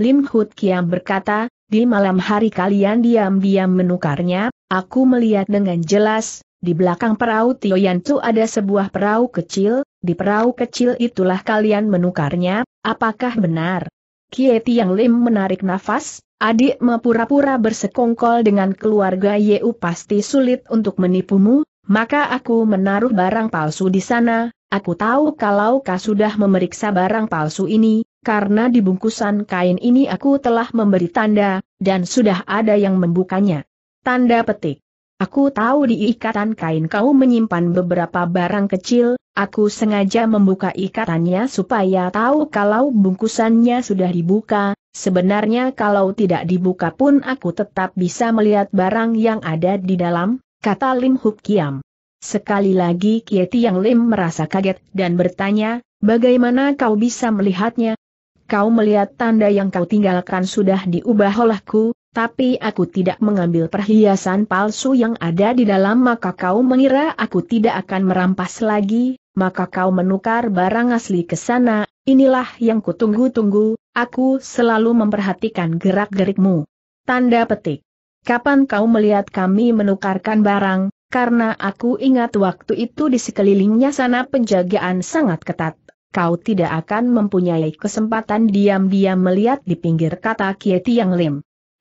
Lim Hut Kiam berkata, di malam hari kalian diam-diam menukarnya, aku melihat dengan jelas, di belakang perahu Tio Tioyantu ada sebuah perahu kecil, di perahu kecil itulah kalian menukarnya, apakah benar? Kieti yang Lim menarik nafas, adik mempura-pura bersekongkol dengan keluarga Yeu pasti sulit untuk menipumu, maka aku menaruh barang palsu di sana, aku tahu kalau kau sudah memeriksa barang palsu ini, karena di bungkusan kain ini aku telah memberi tanda, dan sudah ada yang membukanya. Tanda petik. Aku tahu di ikatan kain kau menyimpan beberapa barang kecil, aku sengaja membuka ikatannya supaya tahu kalau bungkusannya sudah dibuka, sebenarnya kalau tidak dibuka pun aku tetap bisa melihat barang yang ada di dalam, kata Lim Huk Kiam. Sekali lagi Kie yang Lim merasa kaget dan bertanya, bagaimana kau bisa melihatnya? Kau melihat tanda yang kau tinggalkan sudah diubah olehku, tapi aku tidak mengambil perhiasan palsu yang ada di dalam maka kau mengira aku tidak akan merampas lagi, maka kau menukar barang asli ke sana, inilah yang kutunggu-tunggu, aku selalu memperhatikan gerak-gerikmu. Tanda petik kapan kau melihat kami menukarkan barang, karena aku ingat waktu itu di sekelilingnya sana penjagaan sangat ketat. Kau tidak akan mempunyai kesempatan diam-diam melihat di pinggir kata Kieti Yang Lim.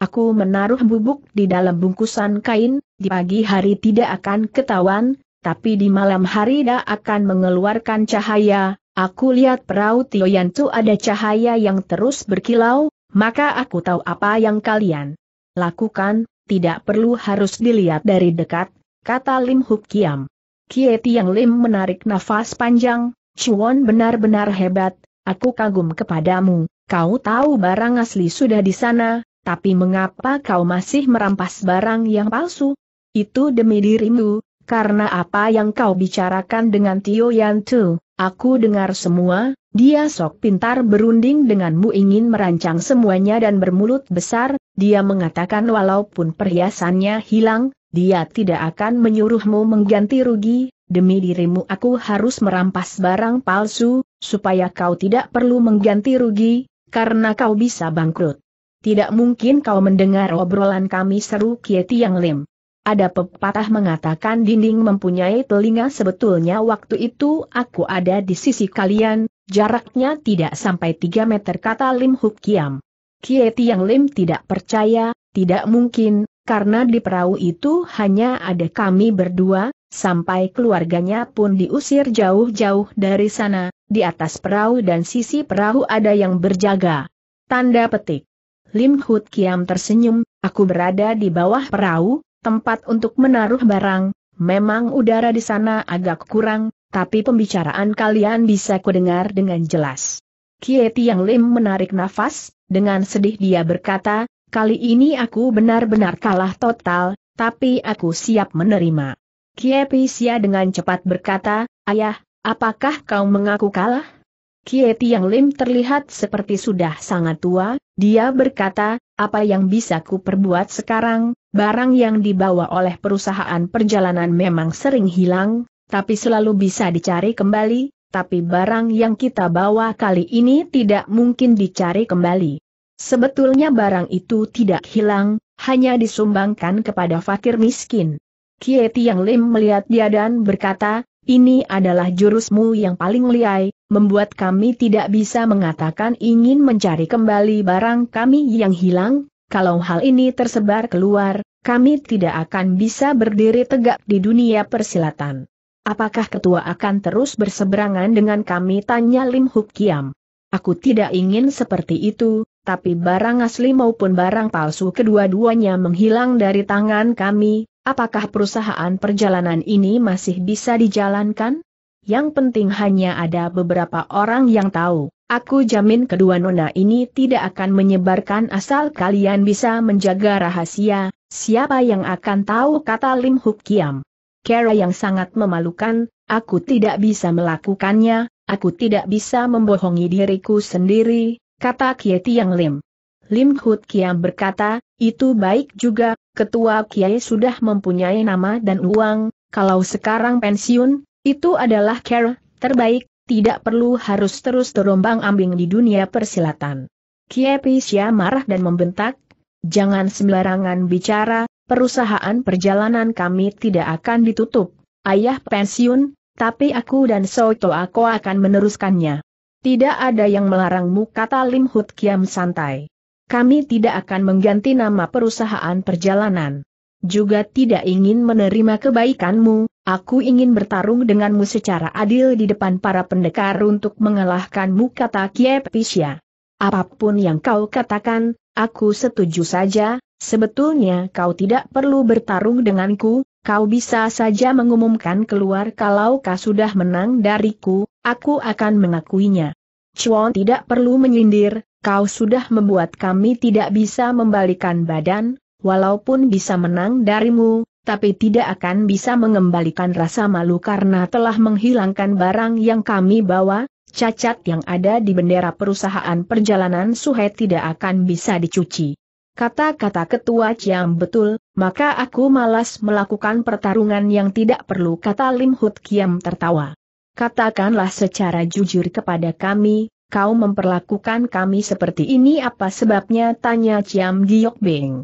Aku menaruh bubuk di dalam bungkusan kain, di pagi hari tidak akan ketahuan, tapi di malam hari dia akan mengeluarkan cahaya. Aku lihat perahu Tio ada cahaya yang terus berkilau, maka aku tahu apa yang kalian lakukan, tidak perlu harus dilihat dari dekat, kata Lim Huk Kiam. Kie Tiang Lim menarik nafas panjang, Chuan benar-benar hebat, aku kagum kepadamu, kau tahu barang asli sudah di sana, tapi mengapa kau masih merampas barang yang palsu? Itu demi dirimu, karena apa yang kau bicarakan dengan Tio Yan Tu. Aku dengar semua, dia sok pintar berunding denganmu ingin merancang semuanya dan bermulut besar, dia mengatakan walaupun perhiasannya hilang, dia tidak akan menyuruhmu mengganti rugi, demi dirimu aku harus merampas barang palsu, supaya kau tidak perlu mengganti rugi, karena kau bisa bangkrut. Tidak mungkin kau mendengar obrolan kami seru Kieti Yang lem. Ada pepatah mengatakan dinding mempunyai telinga sebetulnya waktu itu aku ada di sisi kalian, jaraknya tidak sampai 3 meter kata Lim Huk Kiam. Kie yang Lim tidak percaya, tidak mungkin, karena di perahu itu hanya ada kami berdua, sampai keluarganya pun diusir jauh-jauh dari sana, di atas perahu dan sisi perahu ada yang berjaga. Tanda petik. Lim Hut Kiam tersenyum, aku berada di bawah perahu, tempat untuk menaruh barang, memang udara di sana agak kurang, tapi pembicaraan kalian bisa kudengar dengan jelas. Kie yang Lim menarik nafas, dengan sedih dia berkata, kali ini aku benar-benar kalah total, tapi aku siap menerima. Kie Sia dengan cepat berkata, ayah, apakah kau mengaku kalah? Kie yang Lim terlihat seperti sudah sangat tua, dia berkata, apa yang bisa ku perbuat sekarang, barang yang dibawa oleh perusahaan perjalanan memang sering hilang, tapi selalu bisa dicari kembali, tapi barang yang kita bawa kali ini tidak mungkin dicari kembali. Sebetulnya barang itu tidak hilang, hanya disumbangkan kepada fakir miskin. Kieti Yang Lim melihat dia dan berkata, ini adalah jurusmu yang paling liai, membuat kami tidak bisa mengatakan ingin mencari kembali barang kami yang hilang, kalau hal ini tersebar keluar, kami tidak akan bisa berdiri tegak di dunia persilatan. Apakah ketua akan terus berseberangan dengan kami? Tanya Lim Huk Kiam. Aku tidak ingin seperti itu, tapi barang asli maupun barang palsu kedua-duanya menghilang dari tangan kami, apakah perusahaan perjalanan ini masih bisa dijalankan? yang penting hanya ada beberapa orang yang tahu. Aku jamin kedua nona ini tidak akan menyebarkan asal kalian bisa menjaga rahasia, siapa yang akan tahu kata Lim Huk Kiam. Cara yang sangat memalukan, aku tidak bisa melakukannya, aku tidak bisa membohongi diriku sendiri, kata Kie Tiang Lim. Lim Huk Kiam berkata, itu baik juga, ketua Kiai sudah mempunyai nama dan uang, kalau sekarang pensiun, itu adalah care terbaik, tidak perlu harus terus terombang ambing di dunia persilatan. Kiepisya marah dan membentak, jangan sembarangan bicara, perusahaan perjalanan kami tidak akan ditutup. Ayah pensiun, tapi aku dan Soto aku akan meneruskannya. Tidak ada yang melarangmu kata Lim Hut Kiam santai. Kami tidak akan mengganti nama perusahaan perjalanan. Juga tidak ingin menerima kebaikanmu, Aku ingin bertarung denganmu secara adil di depan para pendekar untuk mengalahkanmu kata Kiepisya. Apapun yang kau katakan, aku setuju saja, sebetulnya kau tidak perlu bertarung denganku, kau bisa saja mengumumkan keluar kalau kau sudah menang dariku, aku akan mengakuinya. Chuan tidak perlu menyindir, kau sudah membuat kami tidak bisa membalikan badan, walaupun bisa menang darimu, tapi tidak akan bisa mengembalikan rasa malu karena telah menghilangkan barang yang kami bawa, cacat yang ada di bendera perusahaan perjalanan Suhe tidak akan bisa dicuci. Kata-kata ketua Ciam betul, maka aku malas melakukan pertarungan yang tidak perlu kata Lim Hut Kiam tertawa. Katakanlah secara jujur kepada kami, kau memperlakukan kami seperti ini apa sebabnya tanya Ciam Giok Beng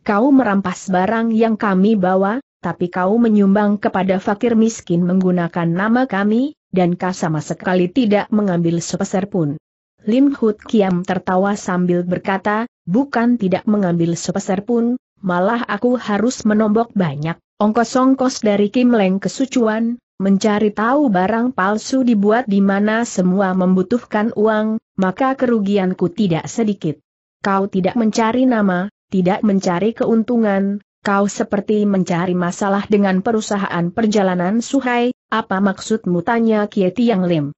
kau merampas barang yang kami bawa, tapi kau menyumbang kepada fakir miskin menggunakan nama kami, dan kau sama sekali tidak mengambil sepeser pun. Lim Hut Kiam tertawa sambil berkata, bukan tidak mengambil sepeser pun, malah aku harus menombok banyak, ongkos-ongkos dari Kim Leng kesucuan, mencari tahu barang palsu dibuat di mana semua membutuhkan uang, maka kerugianku tidak sedikit. Kau tidak mencari nama, tidak mencari keuntungan, kau seperti mencari masalah dengan perusahaan perjalanan Suhai, apa maksudmu tanya Kie Tiang Lim?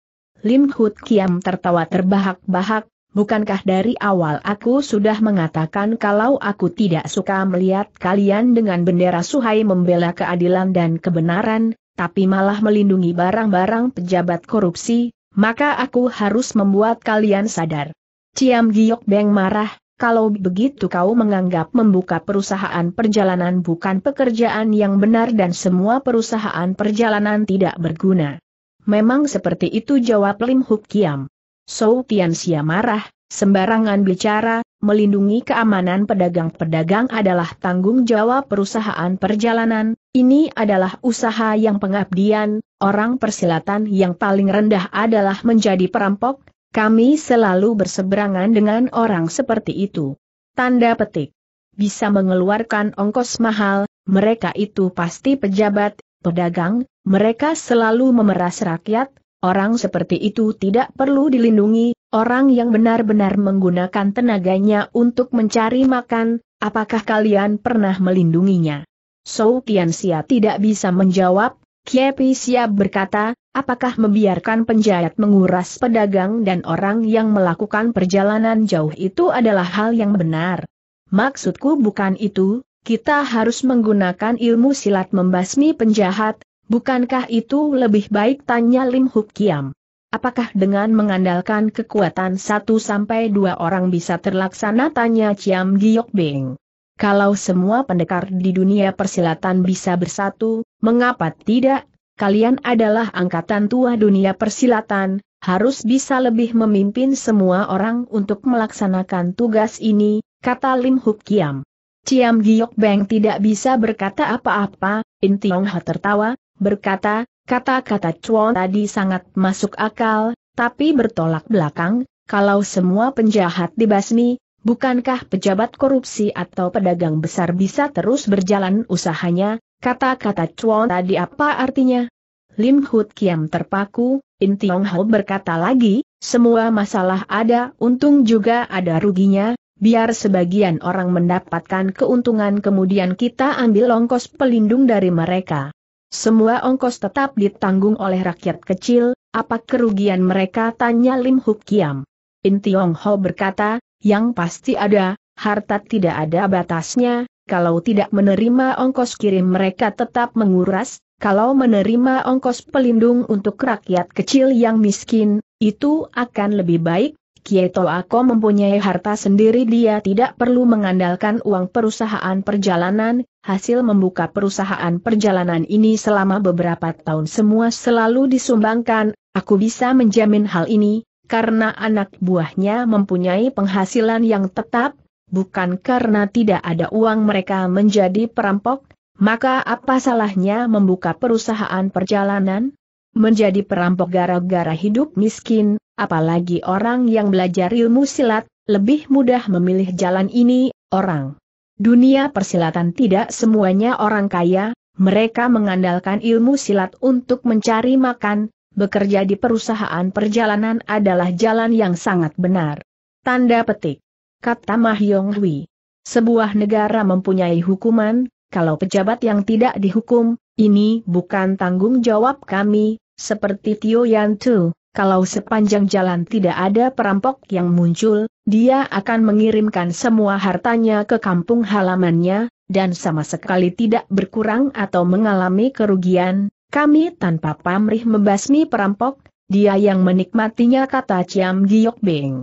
Lim Hut Kiam tertawa terbahak-bahak, bukankah dari awal aku sudah mengatakan kalau aku tidak suka melihat kalian dengan bendera Suhai membela keadilan dan kebenaran, tapi malah melindungi barang-barang pejabat korupsi, maka aku harus membuat kalian sadar. Ciam Giok Beng marah, kalau begitu kau menganggap membuka perusahaan perjalanan bukan pekerjaan yang benar dan semua perusahaan perjalanan tidak berguna. Memang seperti itu jawab Lim Huk Kiam. Sou Tian marah, sembarangan bicara, melindungi keamanan pedagang-pedagang adalah tanggung jawab perusahaan perjalanan, ini adalah usaha yang pengabdian, orang persilatan yang paling rendah adalah menjadi perampok, kami selalu berseberangan dengan orang seperti itu. Tanda petik. Bisa mengeluarkan ongkos mahal, mereka itu pasti pejabat, pedagang, mereka selalu memeras rakyat, orang seperti itu tidak perlu dilindungi, orang yang benar-benar menggunakan tenaganya untuk mencari makan, apakah kalian pernah melindunginya? So Kian Sia tidak bisa menjawab, Kiepi siap berkata, Apakah membiarkan penjahat menguras pedagang dan orang yang melakukan perjalanan jauh itu adalah hal yang benar? Maksudku bukan itu, kita harus menggunakan ilmu silat membasmi penjahat, bukankah itu lebih baik tanya Lim Huk Kiam? Apakah dengan mengandalkan kekuatan satu sampai dua orang bisa terlaksana tanya Ciam Giok Beng? Kalau semua pendekar di dunia persilatan bisa bersatu, mengapa tidak kalian adalah angkatan tua dunia persilatan, harus bisa lebih memimpin semua orang untuk melaksanakan tugas ini, kata Lim Huk Kiam. Ciam Giok Beng tidak bisa berkata apa-apa, In Tiong Ha tertawa, berkata, kata-kata Chuan tadi sangat masuk akal, tapi bertolak belakang, kalau semua penjahat dibasmi, bukankah pejabat korupsi atau pedagang besar bisa terus berjalan usahanya, Kata-kata Chuan tadi apa artinya? Lim Hut Kiam terpaku, In Tiong Ho berkata lagi, semua masalah ada untung juga ada ruginya, biar sebagian orang mendapatkan keuntungan kemudian kita ambil ongkos pelindung dari mereka. Semua ongkos tetap ditanggung oleh rakyat kecil, apa kerugian mereka tanya Lim Huk Kiam. In Tiong Ho berkata, yang pasti ada, harta tidak ada batasnya, kalau tidak menerima ongkos kirim mereka tetap menguras, kalau menerima ongkos pelindung untuk rakyat kecil yang miskin, itu akan lebih baik, Kieto Ako mempunyai harta sendiri dia tidak perlu mengandalkan uang perusahaan perjalanan, hasil membuka perusahaan perjalanan ini selama beberapa tahun semua selalu disumbangkan, aku bisa menjamin hal ini, karena anak buahnya mempunyai penghasilan yang tetap, bukan karena tidak ada uang mereka menjadi perampok, maka apa salahnya membuka perusahaan perjalanan? Menjadi perampok gara-gara hidup miskin, apalagi orang yang belajar ilmu silat, lebih mudah memilih jalan ini, orang. Dunia persilatan tidak semuanya orang kaya, mereka mengandalkan ilmu silat untuk mencari makan, bekerja di perusahaan perjalanan adalah jalan yang sangat benar. Tanda petik kata Mah Yong Hui. Sebuah negara mempunyai hukuman, kalau pejabat yang tidak dihukum, ini bukan tanggung jawab kami, seperti Tio Yan Tu, kalau sepanjang jalan tidak ada perampok yang muncul, dia akan mengirimkan semua hartanya ke kampung halamannya, dan sama sekali tidak berkurang atau mengalami kerugian, kami tanpa pamrih membasmi perampok, dia yang menikmatinya kata Ciam Giok Beng.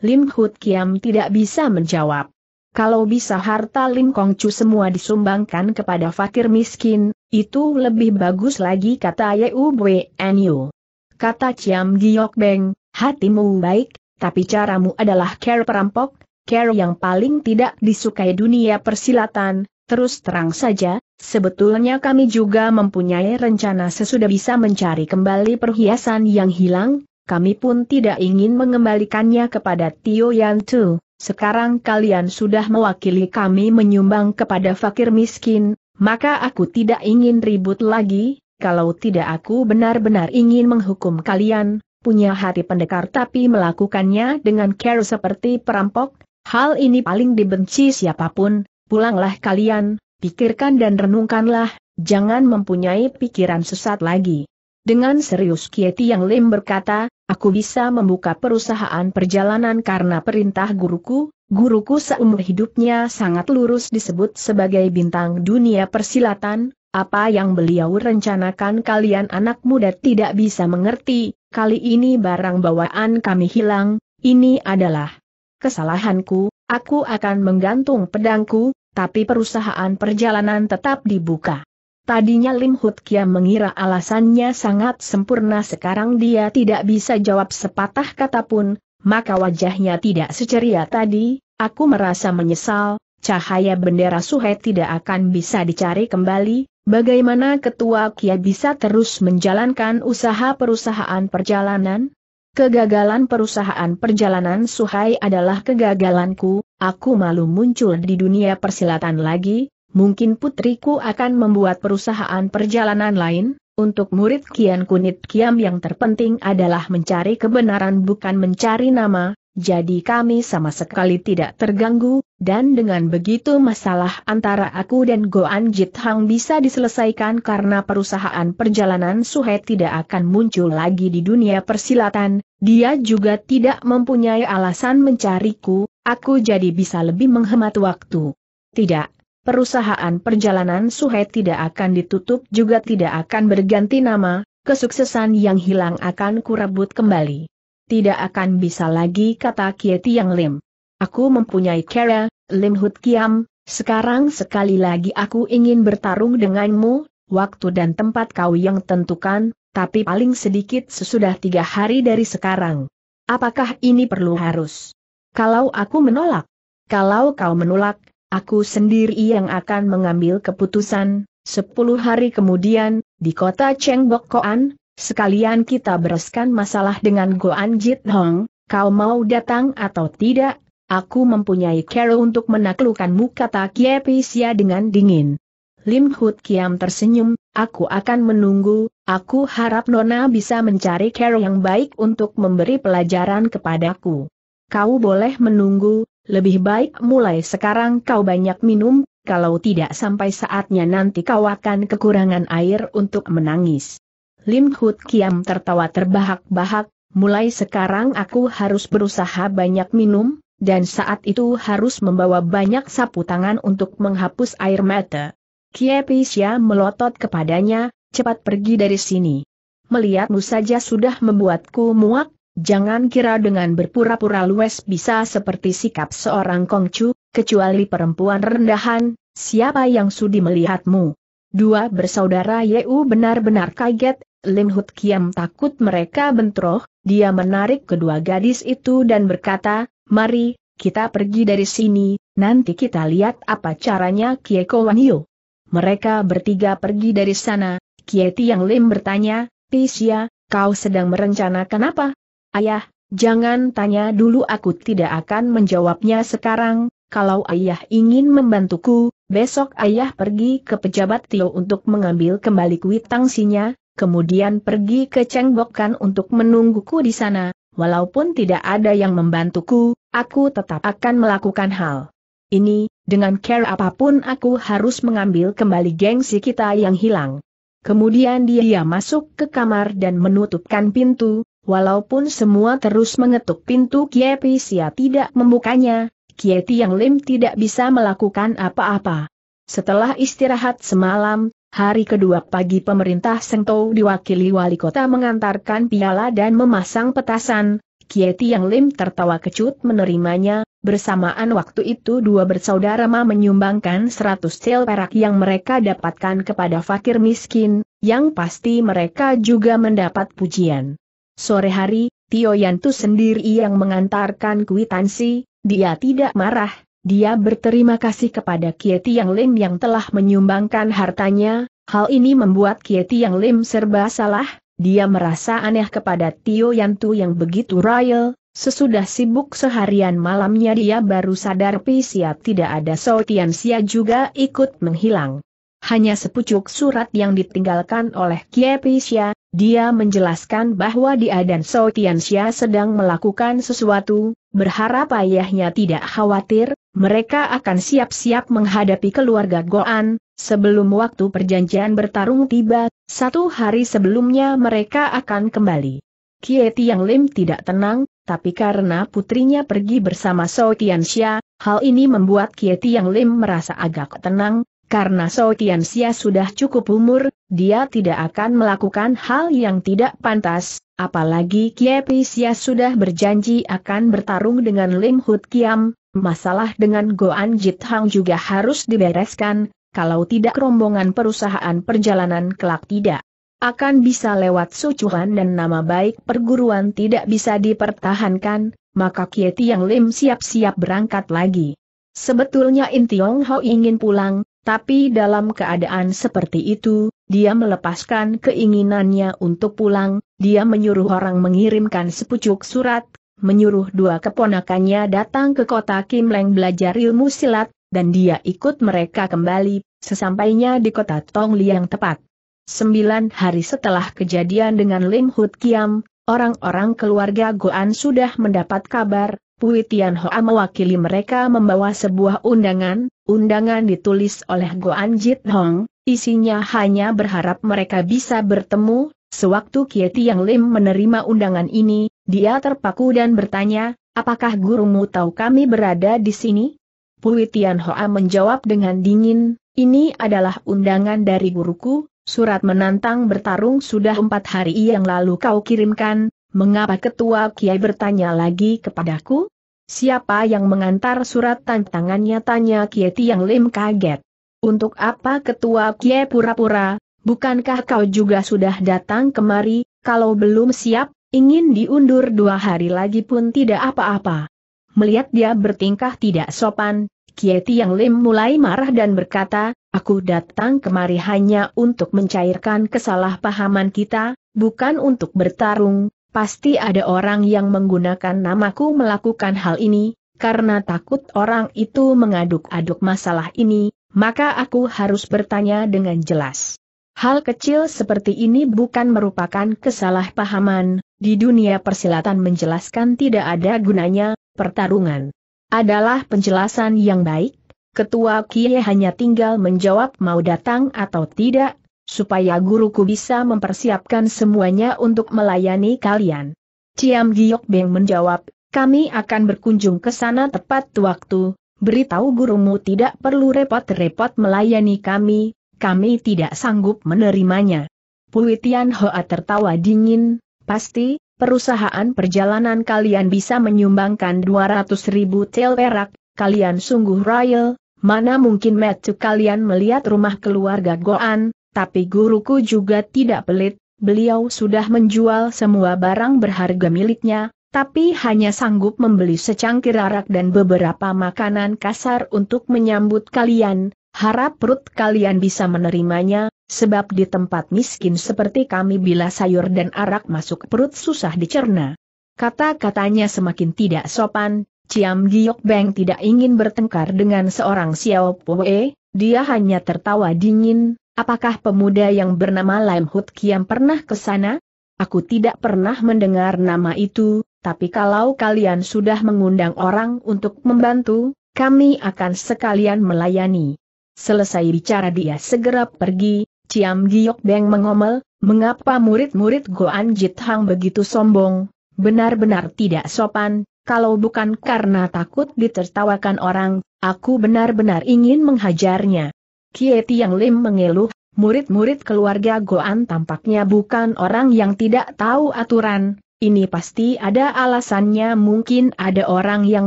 Lim Hut Kiam tidak bisa menjawab. Kalau bisa harta Lim Kong Chu semua disumbangkan kepada fakir miskin, itu lebih bagus lagi kata Yeu Nyu. Kata Chiam Giok Beng, hatimu baik, tapi caramu adalah care perampok, care yang paling tidak disukai dunia persilatan, terus terang saja, sebetulnya kami juga mempunyai rencana sesudah bisa mencari kembali perhiasan yang hilang, kami pun tidak ingin mengembalikannya kepada Tio Yan Tu. Sekarang kalian sudah mewakili kami menyumbang kepada fakir miskin, maka aku tidak ingin ribut lagi, kalau tidak aku benar-benar ingin menghukum kalian, punya hati pendekar tapi melakukannya dengan care seperti perampok, hal ini paling dibenci siapapun, pulanglah kalian, pikirkan dan renungkanlah, jangan mempunyai pikiran sesat lagi. Dengan serius Kieti yang Lim berkata, aku bisa membuka perusahaan perjalanan karena perintah guruku, guruku seumur hidupnya sangat lurus disebut sebagai bintang dunia persilatan, apa yang beliau rencanakan kalian anak muda tidak bisa mengerti, kali ini barang bawaan kami hilang, ini adalah kesalahanku, aku akan menggantung pedangku, tapi perusahaan perjalanan tetap dibuka. Tadinya Lim Hut Kia mengira alasannya sangat sempurna sekarang dia tidak bisa jawab sepatah kata pun, maka wajahnya tidak seceria tadi, aku merasa menyesal, cahaya bendera Suhe tidak akan bisa dicari kembali, bagaimana ketua Kia bisa terus menjalankan usaha perusahaan perjalanan? Kegagalan perusahaan perjalanan Suhai adalah kegagalanku, aku malu muncul di dunia persilatan lagi, mungkin putriku akan membuat perusahaan perjalanan lain, untuk murid Kian Kunit Kiam yang terpenting adalah mencari kebenaran bukan mencari nama, jadi kami sama sekali tidak terganggu, dan dengan begitu masalah antara aku dan Goan Jit Hang bisa diselesaikan karena perusahaan perjalanan Suhe tidak akan muncul lagi di dunia persilatan, dia juga tidak mempunyai alasan mencariku, aku jadi bisa lebih menghemat waktu. Tidak, perusahaan perjalanan Suhai tidak akan ditutup juga tidak akan berganti nama, kesuksesan yang hilang akan kurebut kembali. Tidak akan bisa lagi kata Kieti Yang Lim. Aku mempunyai Kera, Lim Hut Kiam, sekarang sekali lagi aku ingin bertarung denganmu, waktu dan tempat kau yang tentukan, tapi paling sedikit sesudah tiga hari dari sekarang. Apakah ini perlu harus? Kalau aku menolak? Kalau kau menolak, Aku sendiri yang akan mengambil keputusan, sepuluh hari kemudian, di kota Chengbok Koan, sekalian kita bereskan masalah dengan Goan Jit Hong, kau mau datang atau tidak, aku mempunyai cara untuk menaklukkanmu kata Kiepisia dengan dingin. Lim Hut Kiam tersenyum, aku akan menunggu, aku harap Nona bisa mencari cara yang baik untuk memberi pelajaran kepadaku. Kau boleh menunggu, lebih baik mulai sekarang kau banyak minum, kalau tidak sampai saatnya nanti kau akan kekurangan air untuk menangis. Lim Hut Kiam tertawa terbahak-bahak, mulai sekarang aku harus berusaha banyak minum, dan saat itu harus membawa banyak sapu tangan untuk menghapus air mata. Kiepisya melotot kepadanya, cepat pergi dari sini. Melihatmu saja sudah membuatku muak, Jangan kira dengan berpura-pura luwes bisa seperti sikap seorang kongcu, kecuali perempuan rendahan, siapa yang sudi melihatmu. Dua bersaudara Yeu benar-benar kaget, Lim Hut Kiam takut mereka bentroh, dia menarik kedua gadis itu dan berkata, mari, kita pergi dari sini, nanti kita lihat apa caranya Kieko Wan Yu. Mereka bertiga pergi dari sana, Kieti Tiang Lim bertanya, Tisya, kau sedang merencanakan apa? Ayah, jangan tanya dulu aku tidak akan menjawabnya sekarang, kalau ayah ingin membantuku, besok ayah pergi ke pejabat Tio untuk mengambil kembali kuitansinya, kemudian pergi ke Cengbokan untuk menungguku di sana, walaupun tidak ada yang membantuku, aku tetap akan melakukan hal ini, dengan care apapun aku harus mengambil kembali gengsi kita yang hilang. Kemudian dia masuk ke kamar dan menutupkan pintu, Walaupun semua terus mengetuk pintu Kie Sia tidak membukanya, Kie Tiang Lim tidak bisa melakukan apa-apa. Setelah istirahat semalam, hari kedua pagi pemerintah Sengtou diwakili wali kota mengantarkan piala dan memasang petasan, Kie Tiang Lim tertawa kecut menerimanya, bersamaan waktu itu dua bersaudara Ma menyumbangkan seratus sel perak yang mereka dapatkan kepada fakir miskin, yang pasti mereka juga mendapat pujian. Sore hari, Tio Yantu sendiri yang mengantarkan kuitansi, dia tidak marah, dia berterima kasih kepada Kieti Yang Lim yang telah menyumbangkan hartanya, hal ini membuat Kieti Yang Lim serba salah, dia merasa aneh kepada Tio Yantu yang begitu royal, Sesudah sibuk seharian malamnya dia baru sadar Pisia tidak ada Sotian Sia juga ikut menghilang. Hanya sepucuk surat yang ditinggalkan oleh Kie Pisya, dia menjelaskan bahwa dia dan So sedang melakukan sesuatu, berharap ayahnya tidak khawatir, mereka akan siap-siap menghadapi keluarga Goan, sebelum waktu perjanjian bertarung tiba, satu hari sebelumnya mereka akan kembali. Kie Tiang Lim tidak tenang, tapi karena putrinya pergi bersama So hal ini membuat Kie Tiang Lim merasa agak tenang, karena So Tian Xia sudah cukup umur, dia tidak akan melakukan hal yang tidak pantas, apalagi Kiepi Xia sudah berjanji akan bertarung dengan Lim Hut Kiam, masalah dengan Goan Jit Hang juga harus dibereskan, kalau tidak rombongan perusahaan perjalanan kelak tidak akan bisa lewat sucuhan dan nama baik perguruan tidak bisa dipertahankan, maka Kieti Yang Lim siap-siap berangkat lagi. Sebetulnya Intiong Ho ingin pulang, tapi dalam keadaan seperti itu, dia melepaskan keinginannya untuk pulang, dia menyuruh orang mengirimkan sepucuk surat, menyuruh dua keponakannya datang ke kota Kim Leng belajar ilmu silat, dan dia ikut mereka kembali, sesampainya di kota Tong Liang tepat. Sembilan hari setelah kejadian dengan Lim Hut Kiam, orang-orang keluarga Goan sudah mendapat kabar, Pui Tian Hoa mewakili mereka membawa sebuah undangan, undangan ditulis oleh Goan Jit Hong, isinya hanya berharap mereka bisa bertemu, sewaktu Kie Tiang Lim menerima undangan ini, dia terpaku dan bertanya, apakah gurumu tahu kami berada di sini? Pui Tian Hoa menjawab dengan dingin, ini adalah undangan dari guruku, surat menantang bertarung sudah empat hari yang lalu kau kirimkan, Mengapa ketua Kiai bertanya lagi kepadaku? Siapa yang mengantar surat tantangannya tanya Kiai Tiang Lim kaget. Untuk apa ketua Kiai pura-pura, bukankah kau juga sudah datang kemari, kalau belum siap, ingin diundur dua hari lagi pun tidak apa-apa. Melihat dia bertingkah tidak sopan, Kiai Tiang Lim mulai marah dan berkata, aku datang kemari hanya untuk mencairkan kesalahpahaman kita, bukan untuk bertarung, pasti ada orang yang menggunakan namaku melakukan hal ini, karena takut orang itu mengaduk-aduk masalah ini, maka aku harus bertanya dengan jelas. Hal kecil seperti ini bukan merupakan kesalahpahaman, di dunia persilatan menjelaskan tidak ada gunanya, pertarungan adalah penjelasan yang baik, Ketua Kia hanya tinggal menjawab mau datang atau tidak, supaya guruku bisa mempersiapkan semuanya untuk melayani kalian. Ciam Giok Beng menjawab, kami akan berkunjung ke sana tepat waktu, beritahu gurumu tidak perlu repot-repot melayani kami, kami tidak sanggup menerimanya. Pui Tian Hoa tertawa dingin, pasti, perusahaan perjalanan kalian bisa menyumbangkan 200 ribu tel perak, kalian sungguh royal, mana mungkin metu kalian melihat rumah keluarga Goan, tapi guruku juga tidak pelit, beliau sudah menjual semua barang berharga miliknya, tapi hanya sanggup membeli secangkir arak dan beberapa makanan kasar untuk menyambut kalian, harap perut kalian bisa menerimanya, sebab di tempat miskin seperti kami bila sayur dan arak masuk perut susah dicerna. Kata-katanya semakin tidak sopan, Ciam Giok Beng tidak ingin bertengkar dengan seorang Xiao Pue, dia hanya tertawa dingin, Apakah pemuda yang bernama Lam Hut Kiam pernah ke sana? Aku tidak pernah mendengar nama itu, tapi kalau kalian sudah mengundang orang untuk membantu, kami akan sekalian melayani. Selesai bicara dia segera pergi, Ciam Giok Beng mengomel, mengapa murid-murid Goan Jit Hang begitu sombong, benar-benar tidak sopan, kalau bukan karena takut ditertawakan orang, aku benar-benar ingin menghajarnya. Kie yang Lim mengeluh, murid-murid keluarga Goan tampaknya bukan orang yang tidak tahu aturan, ini pasti ada alasannya mungkin ada orang yang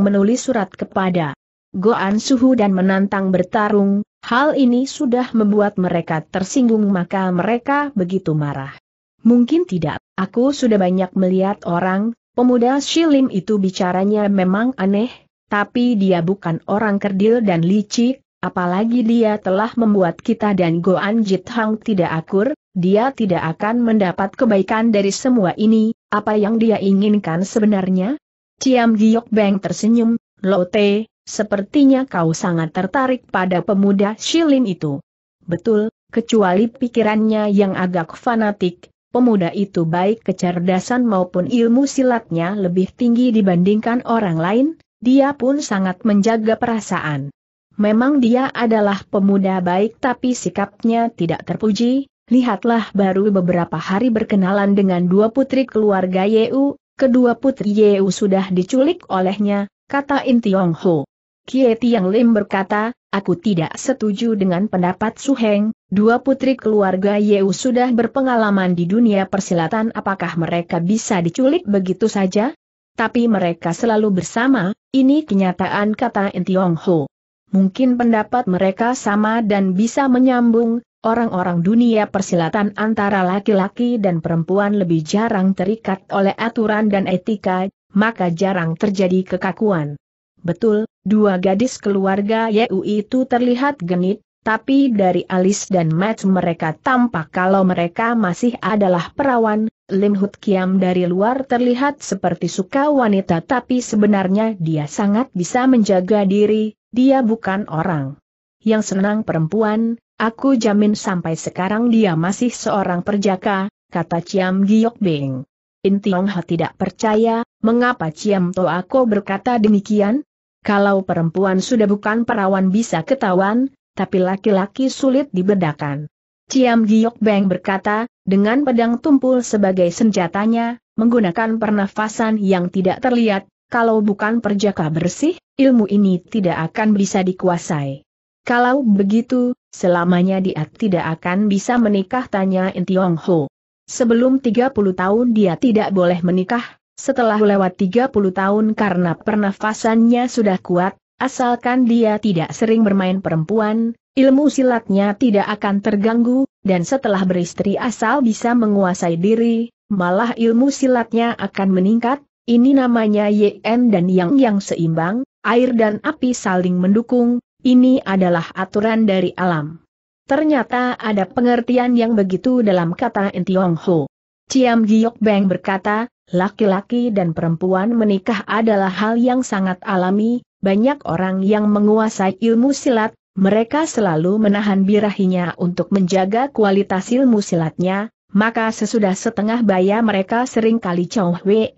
menulis surat kepada Goan Suhu dan menantang bertarung, hal ini sudah membuat mereka tersinggung maka mereka begitu marah. Mungkin tidak, aku sudah banyak melihat orang, pemuda Shilim itu bicaranya memang aneh, tapi dia bukan orang kerdil dan licik, Apalagi dia telah membuat kita dan Goan Jit Hang tidak akur, dia tidak akan mendapat kebaikan dari semua ini, apa yang dia inginkan sebenarnya? Ciam Giok Beng tersenyum, Lote, sepertinya kau sangat tertarik pada pemuda Shilin itu. Betul, kecuali pikirannya yang agak fanatik, pemuda itu baik kecerdasan maupun ilmu silatnya lebih tinggi dibandingkan orang lain, dia pun sangat menjaga perasaan. Memang dia adalah pemuda baik tapi sikapnya tidak terpuji, lihatlah baru beberapa hari berkenalan dengan dua putri keluarga Yeu, kedua putri Yeu sudah diculik olehnya, kata In Tiong Ho. Kie Tiang Lim berkata, aku tidak setuju dengan pendapat Su Heng, dua putri keluarga Yeu sudah berpengalaman di dunia persilatan apakah mereka bisa diculik begitu saja? Tapi mereka selalu bersama, ini kenyataan kata In Tiong Ho mungkin pendapat mereka sama dan bisa menyambung, orang-orang dunia persilatan antara laki-laki dan perempuan lebih jarang terikat oleh aturan dan etika, maka jarang terjadi kekakuan. Betul, dua gadis keluarga Yeu itu terlihat genit, tapi dari alis dan match mereka tampak kalau mereka masih adalah perawan, Lim Hut Kiam dari luar terlihat seperti suka wanita tapi sebenarnya dia sangat bisa menjaga diri, dia bukan orang yang senang perempuan, aku jamin sampai sekarang dia masih seorang perjaka, kata Ciam Giok Beng. Intiong tidak percaya, mengapa Ciam Toako berkata demikian? Kalau perempuan sudah bukan perawan bisa ketahuan, tapi laki-laki sulit dibedakan. Ciam Giok Beng berkata, dengan pedang tumpul sebagai senjatanya, menggunakan pernafasan yang tidak terlihat, kalau bukan perjaka bersih, ilmu ini tidak akan bisa dikuasai. Kalau begitu, selamanya dia tidak akan bisa menikah tanya In Tiong Ho. Sebelum 30 tahun dia tidak boleh menikah, setelah lewat 30 tahun karena pernafasannya sudah kuat, asalkan dia tidak sering bermain perempuan, ilmu silatnya tidak akan terganggu, dan setelah beristri asal bisa menguasai diri, malah ilmu silatnya akan meningkat, ini namanya YN dan Yang yang seimbang, air dan api saling mendukung, ini adalah aturan dari alam. Ternyata ada pengertian yang begitu dalam kata Entiong Ho. Ciam Giok Beng berkata, laki-laki dan perempuan menikah adalah hal yang sangat alami, banyak orang yang menguasai ilmu silat, mereka selalu menahan birahinya untuk menjaga kualitas ilmu silatnya, maka sesudah setengah baya mereka sering seringkali Chow Wee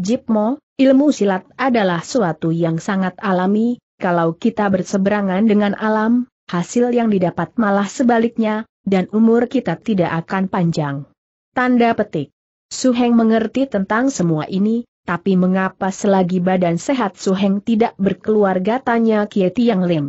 Jipmo, ilmu silat adalah suatu yang sangat alami, kalau kita berseberangan dengan alam, hasil yang didapat malah sebaliknya, dan umur kita tidak akan panjang. Tanda petik. Suheng mengerti tentang semua ini, tapi mengapa selagi badan sehat Suheng tidak berkeluarga tanya Kieti Yang Lim.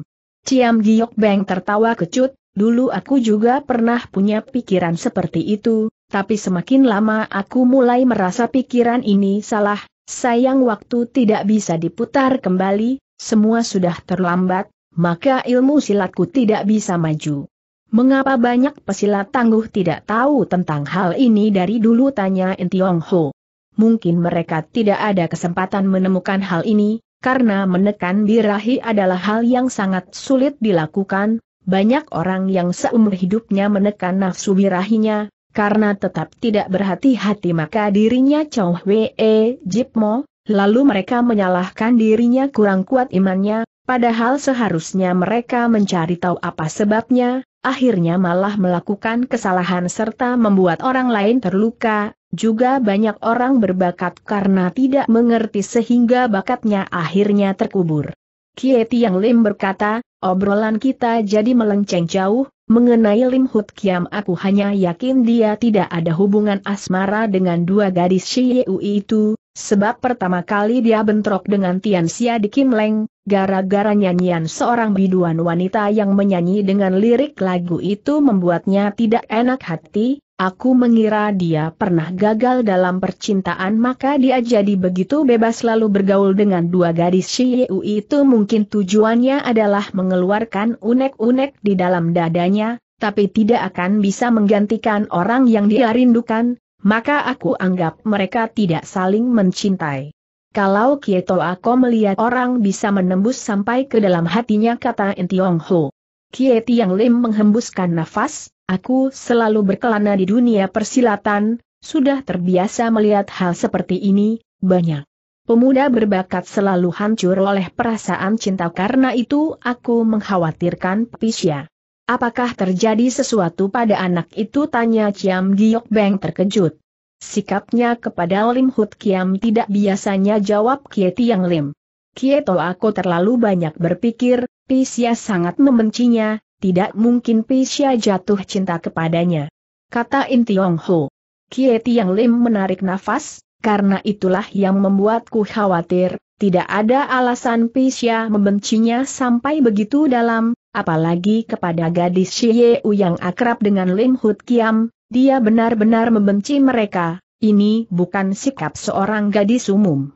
Ciam Giok Beng tertawa kecut, Dulu aku juga pernah punya pikiran seperti itu, tapi semakin lama aku mulai merasa pikiran ini salah, sayang waktu tidak bisa diputar kembali, semua sudah terlambat, maka ilmu silatku tidak bisa maju. Mengapa banyak pesilat tangguh tidak tahu tentang hal ini dari dulu tanya Intiong Ho. Mungkin mereka tidak ada kesempatan menemukan hal ini, karena menekan birahi adalah hal yang sangat sulit dilakukan, banyak orang yang seumur hidupnya menekan nafsu birahinya, karena tetap tidak berhati-hati maka dirinya Chow e, Jip Jipmo, lalu mereka menyalahkan dirinya kurang kuat imannya, padahal seharusnya mereka mencari tahu apa sebabnya, akhirnya malah melakukan kesalahan serta membuat orang lain terluka, juga banyak orang berbakat karena tidak mengerti sehingga bakatnya akhirnya terkubur. Kie Tiang Lim berkata, obrolan kita jadi melenceng jauh, mengenai Lim Hut Kiam aku hanya yakin dia tidak ada hubungan asmara dengan dua gadis Shiyu itu, sebab pertama kali dia bentrok dengan Tian Xia di Kim Leng, gara-gara nyanyian seorang biduan wanita yang menyanyi dengan lirik lagu itu membuatnya tidak enak hati, Aku mengira dia pernah gagal dalam percintaan maka dia jadi begitu bebas lalu bergaul dengan dua gadis Shiyu itu mungkin tujuannya adalah mengeluarkan unek-unek di dalam dadanya, tapi tidak akan bisa menggantikan orang yang dia rindukan, maka aku anggap mereka tidak saling mencintai. Kalau Kieto aku melihat orang bisa menembus sampai ke dalam hatinya kata Entiong Ho. Kieti Yang Lim menghembuskan nafas, Aku selalu berkelana di dunia persilatan, sudah terbiasa melihat hal seperti ini, banyak. Pemuda berbakat selalu hancur oleh perasaan cinta karena itu aku mengkhawatirkan Pisya. Apakah terjadi sesuatu pada anak itu tanya Ciam Giok Beng terkejut. Sikapnya kepada Lim Hut Kiam tidak biasanya jawab Kieti yang Lim. Kieto, aku terlalu banyak berpikir, Pisya sangat membencinya, tidak mungkin Pisha jatuh cinta kepadanya. Kata In Tiong Ho. Kie Tiang Lim menarik nafas, karena itulah yang membuatku khawatir, tidak ada alasan Pisha membencinya sampai begitu dalam, apalagi kepada gadis Shie Yu yang akrab dengan Lim Hut Kiam, dia benar-benar membenci mereka, ini bukan sikap seorang gadis umum.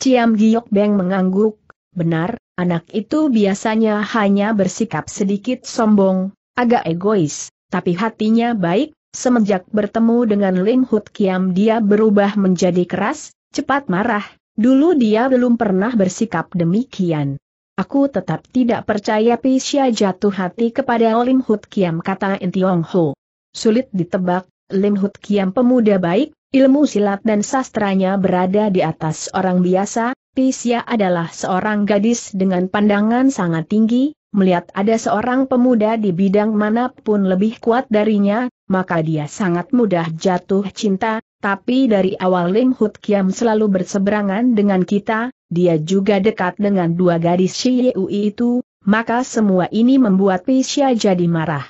Ciam Giok Beng mengangguk, benar, Anak itu biasanya hanya bersikap sedikit sombong, agak egois, tapi hatinya baik, semenjak bertemu dengan Lim Hut Kiam dia berubah menjadi keras, cepat marah, dulu dia belum pernah bersikap demikian. Aku tetap tidak percaya Pisya jatuh hati kepada Lim Hut Kiam kata Intiong Ho. Sulit ditebak, Lim Hut Kiam pemuda baik, ilmu silat dan sastranya berada di atas orang biasa, Sia adalah seorang gadis dengan pandangan sangat tinggi, melihat ada seorang pemuda di bidang manapun lebih kuat darinya, maka dia sangat mudah jatuh cinta, tapi dari awal Lim Hut Kiam selalu berseberangan dengan kita, dia juga dekat dengan dua gadis Shiyu itu, maka semua ini membuat Pisya jadi marah.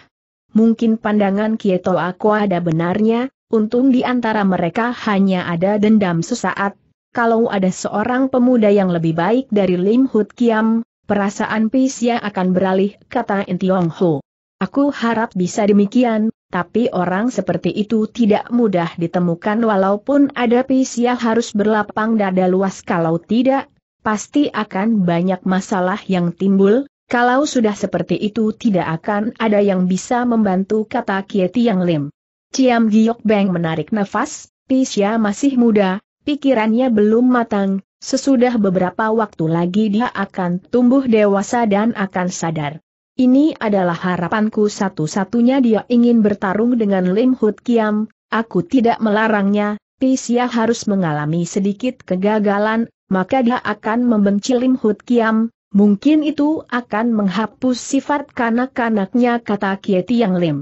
Mungkin pandangan Kieto aku ada benarnya, untung di antara mereka hanya ada dendam sesaat, kalau ada seorang pemuda yang lebih baik dari Lim Hut Kiam, perasaan Pisia akan beralih, kata Intiong Ho. Aku harap bisa demikian, tapi orang seperti itu tidak mudah ditemukan walaupun ada Pisia harus berlapang dada luas kalau tidak, pasti akan banyak masalah yang timbul, kalau sudah seperti itu tidak akan ada yang bisa membantu kata Kieti Yang Lim. Ciam Giok Beng menarik nafas, Pisya masih muda, pikirannya belum matang, sesudah beberapa waktu lagi dia akan tumbuh dewasa dan akan sadar. Ini adalah harapanku satu-satunya dia ingin bertarung dengan Lim Hut Kiam, aku tidak melarangnya, Pisya harus mengalami sedikit kegagalan, maka dia akan membenci Lim Hut Kiam, mungkin itu akan menghapus sifat kanak-kanaknya kata Kieti Yang Lim.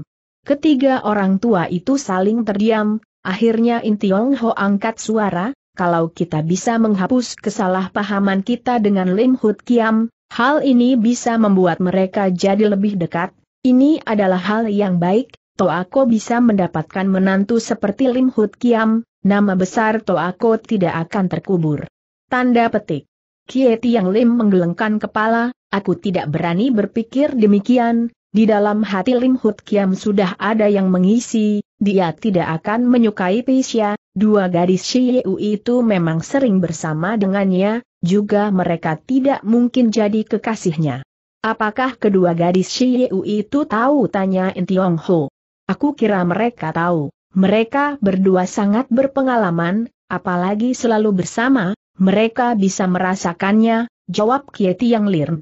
Ketiga orang tua itu saling terdiam, Akhirnya Tiong Ho angkat suara, kalau kita bisa menghapus kesalahpahaman kita dengan Lim Hut Kiam, hal ini bisa membuat mereka jadi lebih dekat, ini adalah hal yang baik, Toako bisa mendapatkan menantu seperti Lim Hut Kiam, nama besar Toako tidak akan terkubur. Tanda petik. Kieti Tiang Lim menggelengkan kepala, aku tidak berani berpikir demikian, di dalam hati Lim Hut Kiam sudah ada yang mengisi, dia tidak akan menyukai Pisya, dua gadis Shiyu itu memang sering bersama dengannya, juga mereka tidak mungkin jadi kekasihnya. Apakah kedua gadis Shiyu itu tahu tanya Intiong Ho? Aku kira mereka tahu, mereka berdua sangat berpengalaman, apalagi selalu bersama, mereka bisa merasakannya, jawab Kieti Yang Lirn.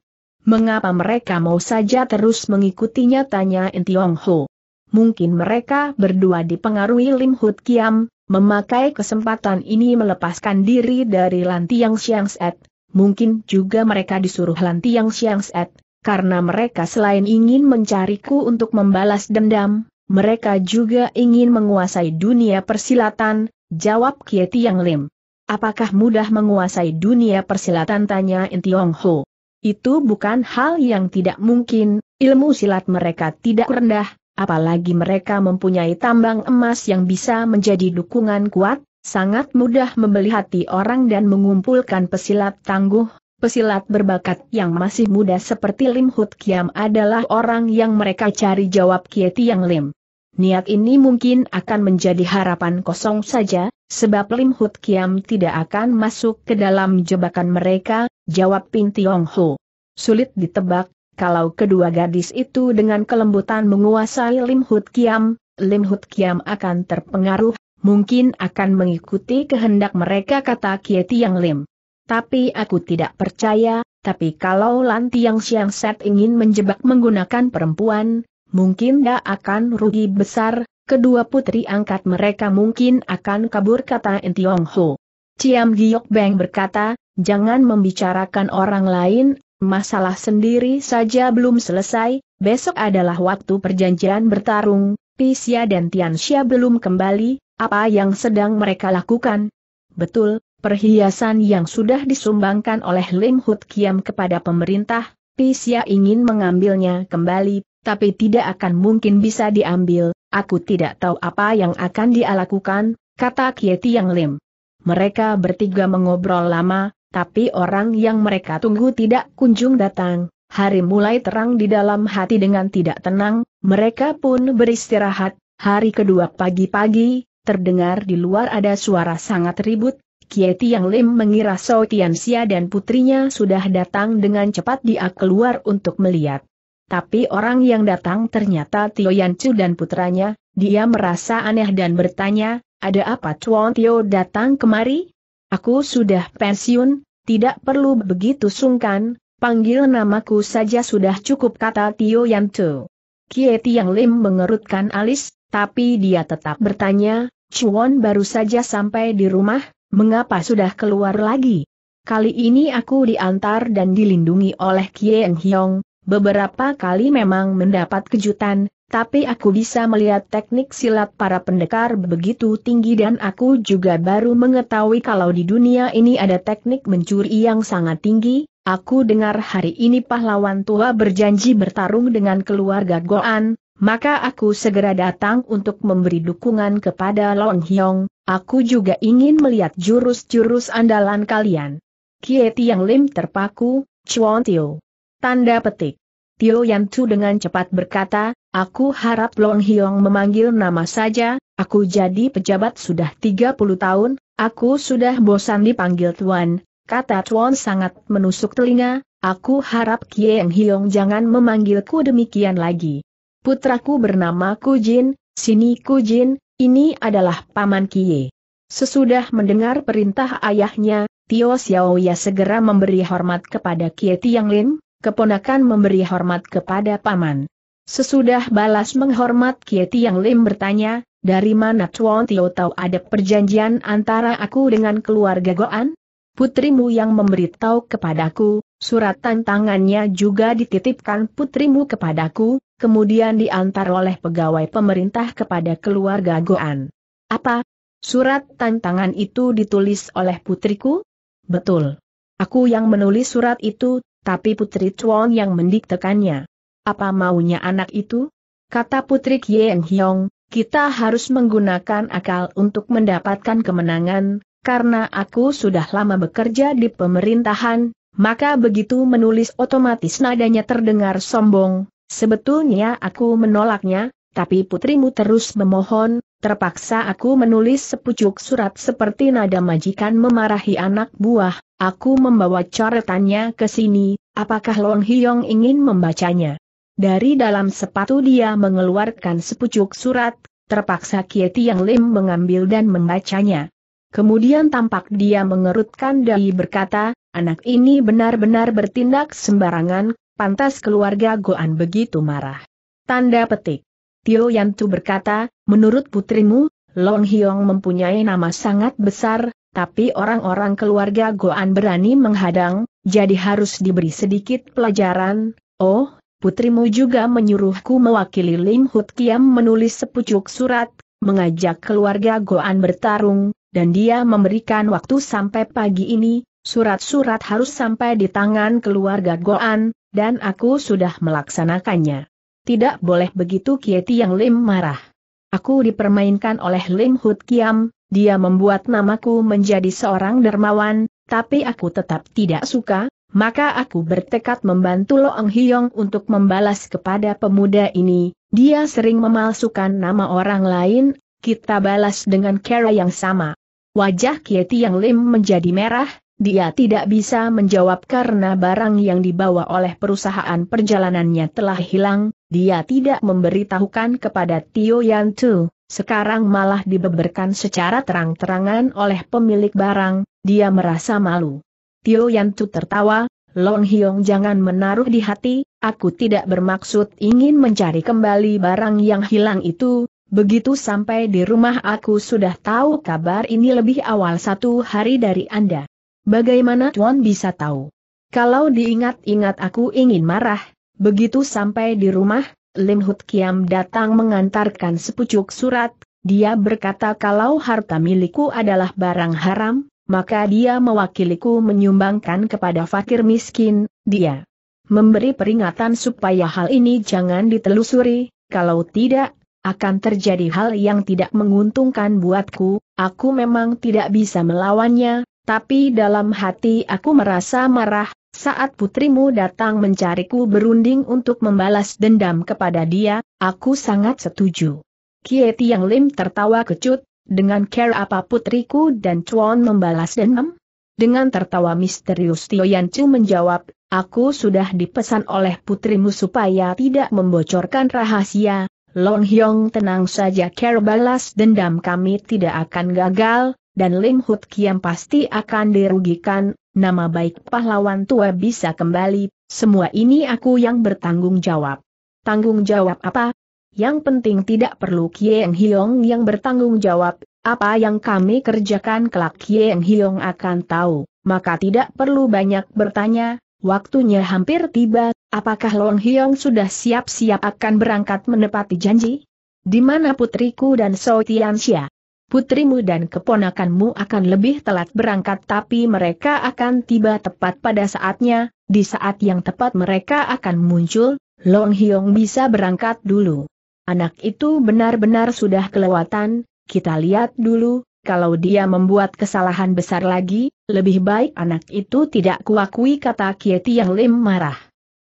Mengapa mereka mau saja terus mengikutinya tanya Tiong Ho? Mungkin mereka berdua dipengaruhi Lim Hut Kiam, memakai kesempatan ini melepaskan diri dari Lantiang Siang Set. Mungkin juga mereka disuruh Lantiang Siang Set, karena mereka selain ingin mencariku untuk membalas dendam, mereka juga ingin menguasai dunia persilatan, jawab Kieti Yang Lim. Apakah mudah menguasai dunia persilatan tanya Tiong Ho. Itu bukan hal yang tidak mungkin, ilmu silat mereka tidak rendah, apalagi mereka mempunyai tambang emas yang bisa menjadi dukungan kuat, sangat mudah membeli hati orang dan mengumpulkan pesilat tangguh. Pesilat berbakat yang masih muda seperti Lim Hut Kiam adalah orang yang mereka cari jawab Kieti Yang Lim niat ini mungkin akan menjadi harapan kosong saja, sebab Lim Hut Kiam tidak akan masuk ke dalam jebakan mereka, jawab Pin Tiong Ho. Sulit ditebak, kalau kedua gadis itu dengan kelembutan menguasai Lim Hut Kiam, Lim Hut Kiam akan terpengaruh, mungkin akan mengikuti kehendak mereka kata Kie Tiang Lim. Tapi aku tidak percaya, tapi kalau Lantiang Siang Set ingin menjebak menggunakan perempuan, mungkin dia akan rugi besar, kedua putri angkat mereka mungkin akan kabur kata Entiong Ho. Ciam Giok Beng berkata, jangan membicarakan orang lain, masalah sendiri saja belum selesai, besok adalah waktu perjanjian bertarung, Pisia dan Tianxia belum kembali, apa yang sedang mereka lakukan? Betul, perhiasan yang sudah disumbangkan oleh Lim Hut Kiam kepada pemerintah, Pisia ingin mengambilnya kembali, tapi tidak akan mungkin bisa diambil, aku tidak tahu apa yang akan dia lakukan, kata Kieti Yang Lim. Mereka bertiga mengobrol lama, tapi orang yang mereka tunggu tidak kunjung datang. Hari mulai terang di dalam hati dengan tidak tenang, mereka pun beristirahat. Hari kedua pagi-pagi, terdengar di luar ada suara sangat ribut. Kieti Yang Lim mengira So Sia dan putrinya sudah datang dengan cepat dia keluar untuk melihat. Tapi orang yang datang ternyata Tio Chu dan putranya, dia merasa aneh dan bertanya, ada apa Chuan Tio datang kemari? Aku sudah pensiun, tidak perlu begitu sungkan, panggil namaku saja sudah cukup kata Tio Chu. Kie Tiang Lim mengerutkan alis, tapi dia tetap bertanya, Chuan baru saja sampai di rumah, mengapa sudah keluar lagi? Kali ini aku diantar dan dilindungi oleh Kie Eng Hiong. Beberapa kali memang mendapat kejutan, tapi aku bisa melihat teknik silat para pendekar begitu tinggi dan aku juga baru mengetahui kalau di dunia ini ada teknik mencuri yang sangat tinggi. Aku dengar hari ini pahlawan tua berjanji bertarung dengan keluarga Goan, maka aku segera datang untuk memberi dukungan kepada Long Hyong. Aku juga ingin melihat jurus-jurus andalan kalian. Kieti yang Lim terpaku, Chuan Tio. Tanda petik. Tio Yan Chu dengan cepat berkata, aku harap Long Hiong memanggil nama saja, aku jadi pejabat sudah 30 tahun, aku sudah bosan dipanggil Tuan, kata Tuan sangat menusuk telinga, aku harap Kieng Hiong jangan memanggilku demikian lagi. Putraku bernama Kujin, sini Kujin, ini adalah Paman Kie. Sesudah mendengar perintah ayahnya, Tio Xiaoya segera memberi hormat kepada Kie Lin keponakan memberi hormat kepada paman. Sesudah balas menghormat Kieti Yang Lim bertanya, dari mana Chuan Tio tahu ada perjanjian antara aku dengan keluarga Goan? Putrimu yang memberitahu kepadaku, surat tantangannya juga dititipkan putrimu kepadaku, kemudian diantar oleh pegawai pemerintah kepada keluarga Goan. Apa? Surat tantangan itu ditulis oleh putriku? Betul. Aku yang menulis surat itu, tapi Putri Chuan yang mendiktekannya. Apa maunya anak itu? Kata Putri Kieng Hyong, kita harus menggunakan akal untuk mendapatkan kemenangan, karena aku sudah lama bekerja di pemerintahan, maka begitu menulis otomatis nadanya terdengar sombong, sebetulnya aku menolaknya, tapi putrimu terus memohon, Terpaksa aku menulis sepucuk surat seperti nada majikan memarahi anak buah, aku membawa coretannya ke sini, apakah Long Hyong ingin membacanya? Dari dalam sepatu dia mengeluarkan sepucuk surat, terpaksa Kieti Yang Lim mengambil dan membacanya. Kemudian tampak dia mengerutkan dahi berkata, anak ini benar-benar bertindak sembarangan, pantas keluarga Goan begitu marah. Tanda petik. Tio Yantu berkata, Menurut putrimu, Long Hyong mempunyai nama sangat besar, tapi orang-orang keluarga Goan berani menghadang, jadi harus diberi sedikit pelajaran. Oh, putrimu juga menyuruhku mewakili Lim Hut Kiam menulis sepucuk surat, mengajak keluarga Goan bertarung, dan dia memberikan waktu sampai pagi ini, surat-surat harus sampai di tangan keluarga Goan, dan aku sudah melaksanakannya. Tidak boleh begitu Kieti yang Lim marah. Aku dipermainkan oleh Lim Hut Kiam, dia membuat namaku menjadi seorang dermawan, tapi aku tetap tidak suka, maka aku bertekad membantu Loong Hiong untuk membalas kepada pemuda ini, dia sering memalsukan nama orang lain, kita balas dengan cara yang sama. Wajah Kieti yang Lim menjadi merah, dia tidak bisa menjawab karena barang yang dibawa oleh perusahaan perjalanannya telah hilang, dia tidak memberitahukan kepada Tio Yan Tu, sekarang malah dibeberkan secara terang-terangan oleh pemilik barang, dia merasa malu. Tio Yan Tu tertawa, Long Hiong jangan menaruh di hati, aku tidak bermaksud ingin mencari kembali barang yang hilang itu, begitu sampai di rumah aku sudah tahu kabar ini lebih awal satu hari dari Anda. Bagaimana Tuan bisa tahu? Kalau diingat-ingat aku ingin marah, Begitu sampai di rumah, Lim Hut Kiam datang mengantarkan sepucuk surat, dia berkata kalau harta milikku adalah barang haram, maka dia mewakiliku menyumbangkan kepada fakir miskin, dia memberi peringatan supaya hal ini jangan ditelusuri, kalau tidak, akan terjadi hal yang tidak menguntungkan buatku, aku memang tidak bisa melawannya, tapi dalam hati aku merasa marah, saat putrimu datang mencariku berunding untuk membalas dendam kepada dia, aku sangat setuju. Kie Tiang Lim tertawa kecut, dengan care apa putriku dan Chuan membalas dendam? Dengan tertawa misterius Tio Chu menjawab, aku sudah dipesan oleh putrimu supaya tidak membocorkan rahasia, Long Hyong tenang saja care balas dendam kami tidak akan gagal, dan Lim Hut Kiam pasti akan dirugikan, nama baik pahlawan tua bisa kembali, semua ini aku yang bertanggung jawab. Tanggung jawab apa? Yang penting tidak perlu Kieng Hiong yang bertanggung jawab, apa yang kami kerjakan kelak Kieng Hiong akan tahu, maka tidak perlu banyak bertanya, waktunya hampir tiba, apakah Long Hiong sudah siap-siap akan berangkat menepati janji? Di mana putriku dan So Tianxia? putrimu dan keponakanmu akan lebih telat berangkat tapi mereka akan tiba tepat pada saatnya, di saat yang tepat mereka akan muncul, Long Hyong bisa berangkat dulu. Anak itu benar-benar sudah kelewatan, kita lihat dulu, kalau dia membuat kesalahan besar lagi, lebih baik anak itu tidak kuakui kata Kieti yang lem marah.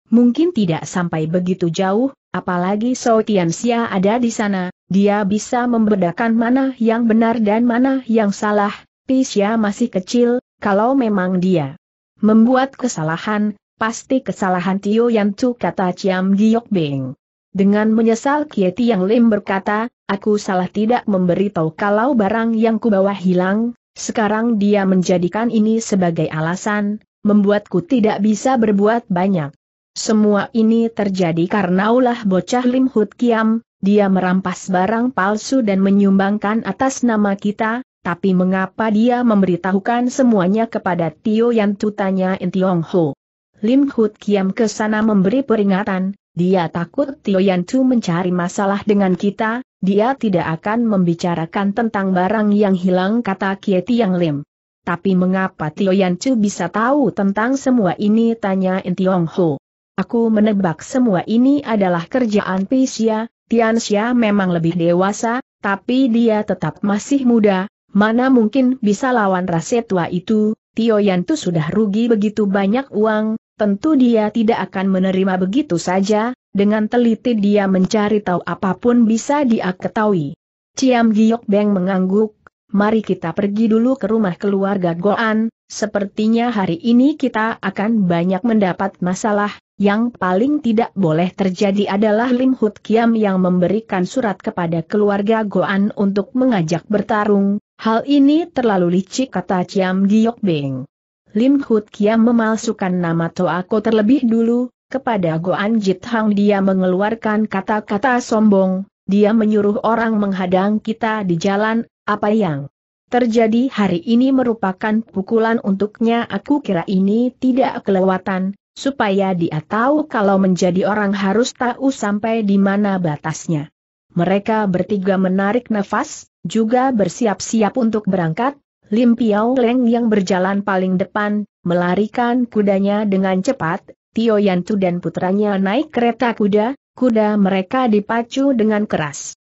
Mungkin tidak sampai begitu jauh, Apalagi Tian Xia ada di sana, dia bisa membedakan mana yang benar dan mana yang salah. Pisya masih kecil, kalau memang dia membuat kesalahan, pasti kesalahan Tio Yantu kata Ciam Giok Beng. Dengan menyesal Kieti Yang Lim berkata, aku salah tidak memberitahu kalau barang yang kubawa hilang, sekarang dia menjadikan ini sebagai alasan, membuatku tidak bisa berbuat banyak. Semua ini terjadi karena ulah bocah Lim Hut Kiam, dia merampas barang palsu dan menyumbangkan atas nama kita, tapi mengapa dia memberitahukan semuanya kepada Tio yang tutanya Tiong Ho? Lim Hut Kiam ke sana memberi peringatan, dia takut Tio Yantu mencari masalah dengan kita, dia tidak akan membicarakan tentang barang yang hilang kata Kie Tiang Lim. Tapi mengapa Tio Yantu bisa tahu tentang semua ini tanya Tiong Ho? Aku menebak semua ini adalah kerjaan Pisia, Tianxia memang lebih dewasa, tapi dia tetap masih muda, mana mungkin bisa lawan rasa tua itu, Tio Yantu sudah rugi begitu banyak uang, tentu dia tidak akan menerima begitu saja, dengan teliti dia mencari tahu apapun bisa dia ketahui. Ciam Giok Beng mengangguk, mari kita pergi dulu ke rumah keluarga Goan, Sepertinya hari ini kita akan banyak mendapat masalah, yang paling tidak boleh terjadi adalah Lim Hut Kiam yang memberikan surat kepada keluarga Goan untuk mengajak bertarung, hal ini terlalu licik kata Ciam Giok Beng. Lim Hut Kiam memalsukan nama Toako terlebih dulu, kepada Goan Jit Hang dia mengeluarkan kata-kata sombong, dia menyuruh orang menghadang kita di jalan, apa yang terjadi hari ini merupakan pukulan untuknya aku kira ini tidak kelewatan, supaya dia tahu kalau menjadi orang harus tahu sampai di mana batasnya. Mereka bertiga menarik nafas, juga bersiap-siap untuk berangkat, Lim Piao Leng yang berjalan paling depan, melarikan kudanya dengan cepat, Tio Yantu dan putranya naik kereta kuda, kuda mereka dipacu dengan keras.